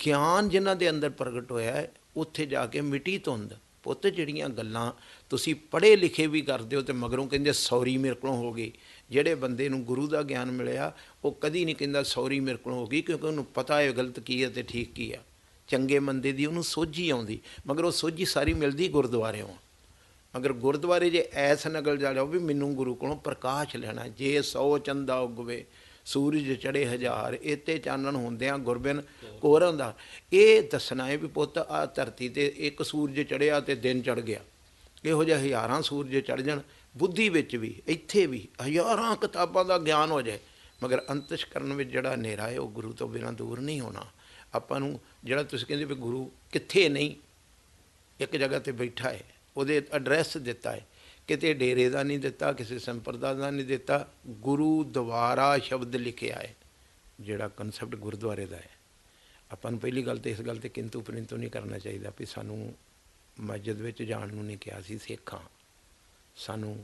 ਗਿਆਨ ਜਿਨ੍ਹਾਂ ਦੇ ਅੰਦਰ ਪ੍ਰਗਟ ਹੋਇਆ ਉੱਥੇ ਜਾ ਕੇ ਮਿੱਟੀ ਧੁੰਦ ਪੁੱਤ ਜਿਹੜੀਆਂ ਗੱਲਾਂ ਤੁਸੀਂ ਪੜ੍ਹੇ ਲਿਖੇ ਵੀ ਕਰਦੇ ਹੋ ਤੇ ਮਗਰੋਂ ਕਹਿੰਦੇ ਸੌਰੀ ਮੇਰੇ ਕੋਲੋਂ ਹੋ ਗਈ ਜਿਹੜੇ ਬੰਦੇ ਨੂੰ ਗੁਰੂ ਦਾ ਗਿਆਨ ਮਿਲਿਆ ਉਹ ਕਦੀ ਨਹੀਂ ਕਹਿੰਦਾ ਸੌਰੀ ਮੇਰੇ ਕੋਲ ਹੋ ਗਈ ਕਿਉਂਕਿ ਉਹਨੂੰ ਪਤਾ ਹੈ ਗਲਤ ਕੀ ਹੈ ਤੇ ਠੀਕ ਕੀ ਹੈ ਚੰਗੇ ਮੰਦੇ ਦੀ ਉਹਨੂੰ ਸੋਝੀ ਆਉਂਦੀ ਮਗਰ ਉਹ ਸੋਝੀ ਸਾਰੀ ਮਿਲਦੀ ਗੁਰਦੁਆਰਿਆਂ ਮਗਰ ਗੁਰਦੁਆਰੇ ਜੇ ਐਸ ਨਗਲ ਜਾ ਉਹ ਵੀ ਮੈਨੂੰ ਗੁਰੂ ਕੋਲੋਂ ਪ੍ਰਕਾਸ਼ ਲੈਣਾ ਜੇ ਸੌ ਚੰਦਾ ਉਗਵੇ ਸੂਰਜ ਚੜੇ ਹਜ਼ਾਰ ਇਤੇ ਚਾਨਣ ਹੁੰਦਿਆਂ ਗੁਰਬਿਨ ਕੋਰ ਹੁੰਦਾ ਇਹ ਦੱਸਣਾ ਹੈ ਵੀ ਪੁੱਤ ਆ ਧਰਤੀ ਤੇ ਇੱਕ ਸੂਰਜ ਚੜਿਆ ਤੇ ਦਿਨ ਚੜ ਗਿਆ ਇਹੋ ਜਿਹਾ ਹਜ਼ਾਰਾਂ ਸੂਰਜ ਚੜ ਜਾਣ ਬੁੱਧੀ ਵਿੱਚ ਵੀ ਇੱਥੇ ਵੀ ਹਜ਼ਾਰਾਂ ਕਿਤਾਬਾਂ ਦਾ ਗਿਆਨ ਹੋ ਜਾਏ ਮਗਰ ਅੰਤਸ਼ਕਰਨ ਵਿੱਚ ਜਿਹੜਾ ਹਨੇਰਾ ਹੈ ਉਹ ਗੁਰੂ ਤੋਂ ਬਿਨਾਂ ਦੂਰ ਨਹੀਂ ਹੋਣਾ ਆਪਾਂ ਨੂੰ ਜਿਹੜਾ ਤੁਸੀਂ ਕਹਿੰਦੇ ਵੀ ਗੁਰੂ ਕਿੱਥੇ ਨਹੀਂ ਇੱਕ ਜਗ੍ਹਾ ਤੇ ਬੈਠਾ ਹੈ ਉਹਦੇ ਐਡਰੈਸ ਦਿੱਤਾ ਹੈ ਕਿਤੇ ਡੇਰੇ ਦਾ ਨਹੀਂ ਦਿੱਤਾ ਕਿਸੇ ਸੰਪਰਦਾ ਦਾ ਨਹੀਂ ਦਿੱਤਾ ਗੁਰੂ ਦੁਆਰਾ ਸ਼ਬਦ ਲਿਖਿਆ ਹੈ ਜਿਹੜਾ ਕਨਸੈਪਟ ਗੁਰਦੁਆਰੇ ਦਾ ਹੈ ਆਪਾਂ ਨੂੰ ਪਹਿਲੀ ਗੱਲ ਤੇ ਇਸ ਗੱਲ ਤੇ ਕਿੰਤੂ ਪ੍ਰਿੰਤੂ ਨਹੀਂ ਕਰਨਾ ਚਾਹੀਦਾ ਵੀ ਸਾਨੂੰ ਮਸਜਿਦ ਵਿੱਚ ਜਾਣ ਨੂੰ ਨਹੀਂ ਕਿਹਾ ਸੀ ਸਿੱਖਾਂ ਸਾਨੂੰ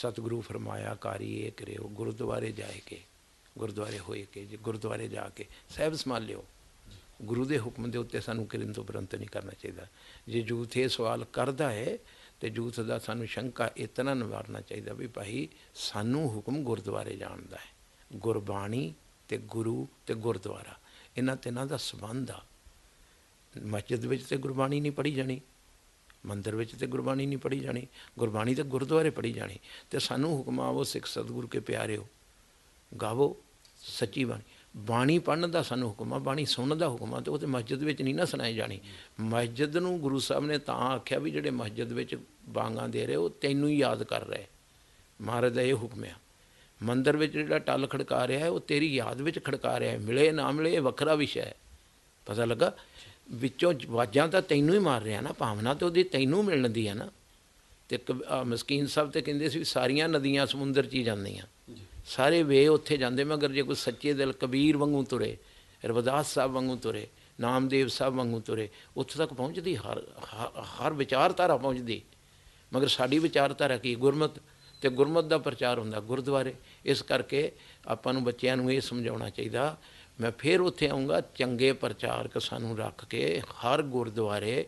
ਸਤਿਗੁਰੂ ਫਰਮਾਇਆ ਕਰੀਏ ਕਰਿਓ ਗੁਰਦੁਆਰੇ ਜਾ ਕੇ ਗੁਰਦੁਆਰੇ ਹੋਏ ਕੇ ਜੇ ਗੁਰਦੁਆਰੇ ਜਾ ਕੇ ਸਹਿਬ ਸੰਭਾਲ ਲਿਓ ਗੁਰੂ ਦੇ ਹੁਕਮ ਦੇ ਉੱਤੇ ਸਾਨੂੰ ਕਿਰਨ ਤੋਂ ਬਰੰਤ ਨਹੀਂ ਕਰਨਾ ਚਾਹੀਦਾ ਜੇ ਜੂਥ ਇਹ ਸਵਾਲ ਕਰਦਾ ਹੈ ਤੇ ਜੂਥ ਦਾ ਸਾਨੂੰ ਸ਼ੰਕਾ ਇਤਨਾ ਨਿਵਾਰਨਾ ਚਾਹੀਦਾ ਵੀ ਭਾਈ ਸਾਨੂੰ ਹੁਕਮ ਗੁਰਦੁਆਰੇ ਜਾਣ ਦਾ ਹੈ ਗੁਰਬਾਣੀ ਤੇ ਗੁਰੂ ਤੇ ਗੁਰਦੁਆਰਾ ਇਹਨਾਂ ਤਿੰਨਾਂ ਦਾ ਸਬੰਧ ਆ ਮਸਜਿਦ ਵਿੱਚ ਤੇ ਗੁਰਬਾਣੀ ਨਹੀਂ ਪੜੀ ਜਾਣੀ ਮੰਦਰ ਵਿੱਚ ਤੇ ਗੁਰਬਾਣੀ ਨਹੀਂ ਪੜੀ ਜਾਣੀ ਗੁਰਬਾਣੀ ਤਾਂ ਗੁਰਦੁਆਰੇ ਪੜੀ ਜਾਣੀ ਤੇ ਸਾਨੂੰ ਹੁਕਮ ਆਵੋ ਸਿੱਖ ਸਤਿਗੁਰ ਕੇ ਪਿਆਰਿਓ ਗਾਵੋ ਸੱਚੀ ਬਾਣੀ ਬਾਣੀ ਪੜਨ ਦਾ ਸਾਨੂੰ ਹੁਕਮ ਆ ਬਾਣੀ ਸੁਣਨ ਦਾ ਹੁਕਮ ਆ ਤੇ ਉਹ ਤੇ ਮਸਜਿਦ ਵਿੱਚ ਨਹੀਂ ਨਾ ਸੁਣਾਈ ਜਾਣੀ ਮਸਜਿਦ ਨੂੰ ਗੁਰੂ ਸਾਹਿਬ ਨੇ ਤਾਂ ਆਖਿਆ ਵੀ ਜਿਹੜੇ ਮਸਜਿਦ ਵਿੱਚ ਬਾਂਗਾ ਦੇ ਰਹੇ ਉਹ ਤੈਨੂੰ ਹੀ ਯਾਦ ਕਰ ਰਹੇ ਮਹਾਰਾਜ ਦਾ ਇਹ ਹੁਕਮ ਆ ਮੰਦਰ ਵਿੱਚ ਜਿਹੜਾ ਟੱਲ ਖੜਕਾ ਰਿਹਾ ਹੈ ਉਹ ਤੇਰੀ ਯਾਦ ਵਿੱਚ ਖੜਕਾ ਰਿਹਾ ਹੈ ਮਿਲੇ ਨਾ ਮਿਲੇ ਇਹ ਵੱਖਰਾ ਵਿਸ਼ਾ ਹੈ ਪਤਾ ਲੱਗਾ ਵਿੱਚੋਂ ਵਾਜਾਂ ਤਾਂ ਤੈਨੂੰ ਹੀ ਮਾਰ ਰਿਹਾ ਨਾ ਭਾਵਨਾ ਤੇ ਉਹਦੀ ਤੈਨੂੰ ਮਿਲਣ ਦੀ ਹੈ ਨਾ ਤੇ ਮਸਕੀਨ ਸਾਹਿਬ ਤੇ ਕਹਿੰਦੇ ਸੀ ਸਾਰੀਆਂ ਨਦੀਆਂ ਸਮੁੰਦਰ 'ਚ ਹੀ ਜਾਂਦੀਆਂ ਸਾਰੇ ਵੇ ਉੱਥੇ ਜਾਂਦੇ ਮਗਰ ਜੇ ਕੋਈ ਸੱਚੇ ਦਿਲ ਕਬੀਰ ਵਾਂਗੂ ਤੁਰੇ ਰਵਿਦਾਸ ਸਾਹਿਬ ਵਾਂਗੂ ਤੁਰੇ ਨਾਮਦੇਵ ਸਾਹਿਬ ਵਾਂਗੂ ਤੁਰੇ ਉੱਥੇ ਤੱਕ ਪਹੁੰਚਦੀ ਹਰ ਹਰ ਵਿਚਾਰਧਾਰਾ ਪਹੁੰਚਦੀ ਮਗਰ ਸਾਡੀ ਵਿਚਾਰਧਾਰਾ ਕੀ ਗੁਰਮਤ ਤੇ ਗੁਰਮਤ ਦਾ ਪ੍ਰਚਾਰ ਹੁੰਦਾ ਗੁਰਦੁਆਰੇ ਇਸ ਕਰਕੇ ਆਪਾਂ ਨੂੰ ਬੱਚਿਆਂ ਨੂੰ ਇਹ ਸਮਝਾਉਣਾ ਚਾਹੀਦਾ ਮੈਂ ਫੇਰ ਉੱਥੇ ਆਉਂਗਾ ਚੰਗੇ ਪ੍ਰਚਾਰਕ ਸਾਨੂੰ ਰੱਖ ਕੇ ਹਰ ਗੁਰਦੁਆਰੇ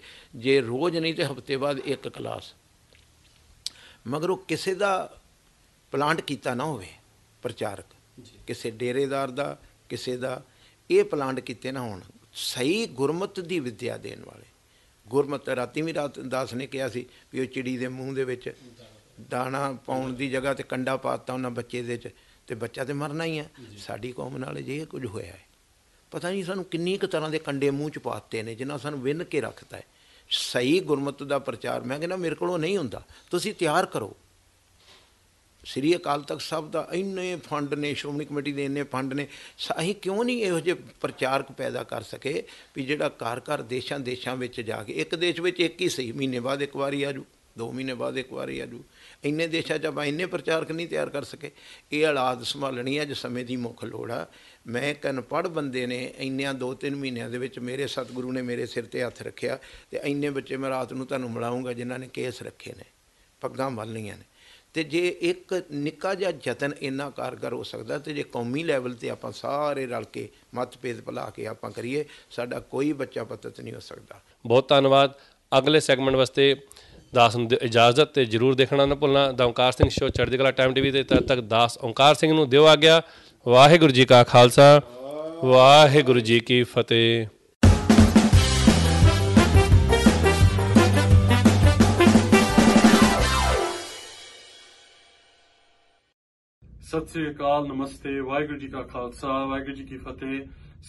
ਜੇ ਰੋਜ਼ ਨਹੀਂ ਤੇ ਹਫਤੇ ਬਾਅਦ ਇੱਕ ਕਲਾਸ ਮਗਰ ਉਹ ਕਿਸੇ ਦਾ ਪਲਾਂਟ ਕੀਤਾ ਨਾ ਹੋਵੇ ਪ੍ਰਚਾਰਕ ਕਿਸੇ ਡੇਰੇਦਾਰ ਦਾ ਕਿਸੇ ਦਾ ਇਹ ਪਲਾਂਟ ਕੀਤੇ ਨਾ ਹੋਣ ਸਹੀ ਗੁਰਮਤ ਦੀ ਵਿਦਿਆ ਦੇਣ ਵਾਲੇ ਗੁਰਮਤ ਰਾਤੀ ਵੀ ਰਾਤ ਦਾਸ ਨੇ ਕਿਹਾ ਸੀ ਵੀ ਉਹ ਚਿੜੀ ਦੇ ਮੂੰਹ ਦੇ ਵਿੱਚ ਦਾਣਾ ਪਾਉਣ ਦੀ ਜਗ੍ਹਾ ਤੇ ਕੰਡਾ ਪਾਤਾ ਉਹਨਾਂ ਬੱਚੇ ਦੇ ਵਿੱਚ ਤੇ ਬੱਚਾ ਤੇ ਮਰਨਾ ਹੀ ਹੈ ਸਾਡੀ ਕੌਮ ਨਾਲ ਜੇ ਕੁਝ ਹੋਇਆ ਹੈ ਪਤਾ ਨਹੀਂ ਸਾਨੂੰ ਕਿੰਨੀ ਕੁ ਤਰ੍ਹਾਂ ਦੇ ਕੰਡੇ ਮੂੰਹ ਚ ਪਾਤੇ ਨੇ ਜਿਨ੍ਹਾਂ ਸਾਨੂੰ ਵਿੰਨ ਕੇ ਰੱਖਤਾ ਹੈ ਸਹੀ ਗੁਰਮਤਿ ਦਾ ਪ੍ਰਚਾਰ ਮੈਂ ਕਹਿੰਦਾ ਮੇਰੇ ਕੋਲੋਂ ਨਹੀਂ ਹੁੰਦਾ ਤੁਸੀਂ ਤਿਆਰ ਕਰੋ ਸ੍ਰੀ ਅਕਾਲ ਤਖਤ ਸਾਹਿਬ ਦਾ ਇੰਨੇ ਫੰਡ ਨੇ ਸ਼੍ਰੋਮਣੀ ਕਮੇਟੀ ਦੇ ਇੰਨੇ ਫੰਡ ਨੇ ਅਸੀਂ ਕਿਉਂ ਨਹੀਂ ਇਹੋ ਜਿਹੇ ਪ੍ਰਚਾਰਕ ਪੈਦਾ ਕਰ ਸਕੇ ਵੀ ਜਿਹੜਾ ਘਰ ਘਰ ਦੇਸ਼ਾਂ ਦੇਸ਼ਾਂ ਵਿੱਚ ਜਾ ਕੇ ਇੱਕ ਦੇਸ਼ ਵਿੱਚ ਇੱਕ ਹੀ ਸਹੀ ਮਹੀਨੇ ਬਾਅਦ ਇੱਕ ਵਾਰੀ ਆਜੂ 2 ਮਹੀਨੇ ਬਾਅਦ ਇੱਕ ਵਾਰੀ ਆਜੂ ਇੰਨੇ ਦੇਸ਼ਾਂ 'ਚ ਆਪਾਂ ਇੰਨੇ ਪ੍ਰਚਾਰਕ ਨਹੀਂ ਤਿਆਰ ਕਰ ਸਕੇ ਇਹ ਹਾਲਾਤ ਸੰਭਾਲਣੀ ਅੱਜ ਸਮੇਂ ਦੀ ਮੁੱਖ ਲੋੜ ਆ ਮੈਂ ਕਨ ਪੜ ਬੰਦੇ ਨੇ ਇੰਨਿਆਂ 2-3 ਮਹੀਨਿਆਂ ਦੇ ਵਿੱਚ ਮੇਰੇ ਸਤਿਗੁਰੂ ਨੇ ਮੇਰੇ ਸਿਰ ਤੇ ਹੱਥ ਰੱਖਿਆ ਤੇ ਇੰਨੇ ਬੱਚੇ ਮੈਂ ਰਾਤ ਨੂੰ ਤੁਹਾਨੂੰ ਮਿਲਾਉਂਗਾ ਜਿਨ੍ਹਾਂ ਨੇ ਕੇਸ ਰੱਖੇ ਨੇ ਪੱਗਾਂ ਬੰਨ੍ਹੀਆਂ ਨੇ ਤੇ ਜੇ ਇੱਕ ਨਿੱਕਾ ਜਿਹਾ ਯਤਨ ਇੰਨਾ ਕਾਰਗਰ ਹੋ ਸਕਦਾ ਤੇ ਜੇ ਕੌਮੀ ਲੈਵਲ ਤੇ ਆਪਾਂ ਸਾਰੇ ਰਲ ਕੇ ਮਤਭੇਦ ਭੁਲਾ ਕੇ ਆਪਾਂ ਕਰੀਏ ਸਾਡਾ ਕੋਈ ਬੱਚਾ ਪਤਤ ਨਹੀਂ ਹੋ ਸਕਦਾ ਬਹੁਤ ਧੰਨਵਾਦ ਅਗਲੇ ਸੈਗਮੈਂਟ ਵਾਸਤੇ ਦਾਸ ਨੂੰ ਇਜਾਜ਼ਤ ਤੇ ਜਰੂਰ ਦੇਖਣਾ ਨਾ ਭੁੱਲਣਾ ਦਾ ਓਮਕਾਰ ਸਿੰਘ ਸ਼ੋ ਚੜ੍ਹਦੀ ਕਲਾ ਟਾਈਮ ਟੀਵੀ ਤੇ ਤਦ ਤੱਕ ਦਾਸ ਓਮਕਾਰ ਸਿੰਘ ਨੂੰ ਦਿਓ ਆ ਗਿਆ ਵਾਹਿਗੁਰੂ ਜੀ ਕਾ ਖਾਲਸਾ ਵਾਹਿਗੁਰੂ ਜੀ ਕੀ ਫਤਿਹ ਸਤਿ ਸ੍ਰੀ ਅਕਾਲ ਨਮਸਤੇ ਵਾਹਿਗੁਰੂ ਜੀ ਕਾ ਖਾਲਸਾ ਵਾਹਿਗੁਰੂ ਜੀ ਕੀ ਫਤਿਹ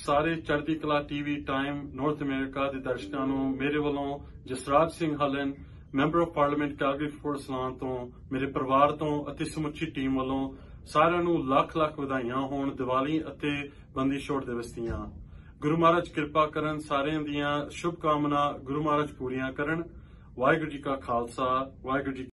ਸਾਰੇ ਚੜ੍ਹਦੀ ਕਲਾ ਟੀਵੀ ਟਾਈਮ ਨਾਰਥ ਅਮਰੀਕਾ ਦੇ ਦਰਸ਼ਕਾਂ ਨੂੰ ਮੇਰੇ ਵੱਲੋਂ Jasraj Singh Hallan member of parliament ਕਾਗਰੀਪੁਰ ਸਲਾਨ ਤੋਂ ਮੇਰੇ ਪਰਿਵਾਰ ਤੋਂ ਅਤੇ ਸਮੁੱਚੀ ਟੀਮ ਵੱਲੋਂ ਸਾਰਿਆਂ ਨੂੰ ਲੱਖ ਲੱਖ ਵਧਾਈਆਂ ਹੋਣ ਦੀਵਾਲੀ ਅਤੇ ਬੰਦੀ ਛੋੜ ਦਿਵਸ ਦੀਆਂ ਗੁਰੂ ਮਹਾਰਾਜ ਕਿਰਪਾ ਕਰਨ ਸਾਰਿਆਂ ਦੀਆਂ ਸ਼ੁਭ ਕਾਮਨਾ ਗੁਰੂ ਮਹਾਰਾਜ ਪੂਰੀਆਂ ਕਰਨ ਵਾਹਿਗੁਰੂ ਜੀ ਕਾ ਖਾਲਸਾ ਵਾਹਿਗੁਰੂ ਜੀ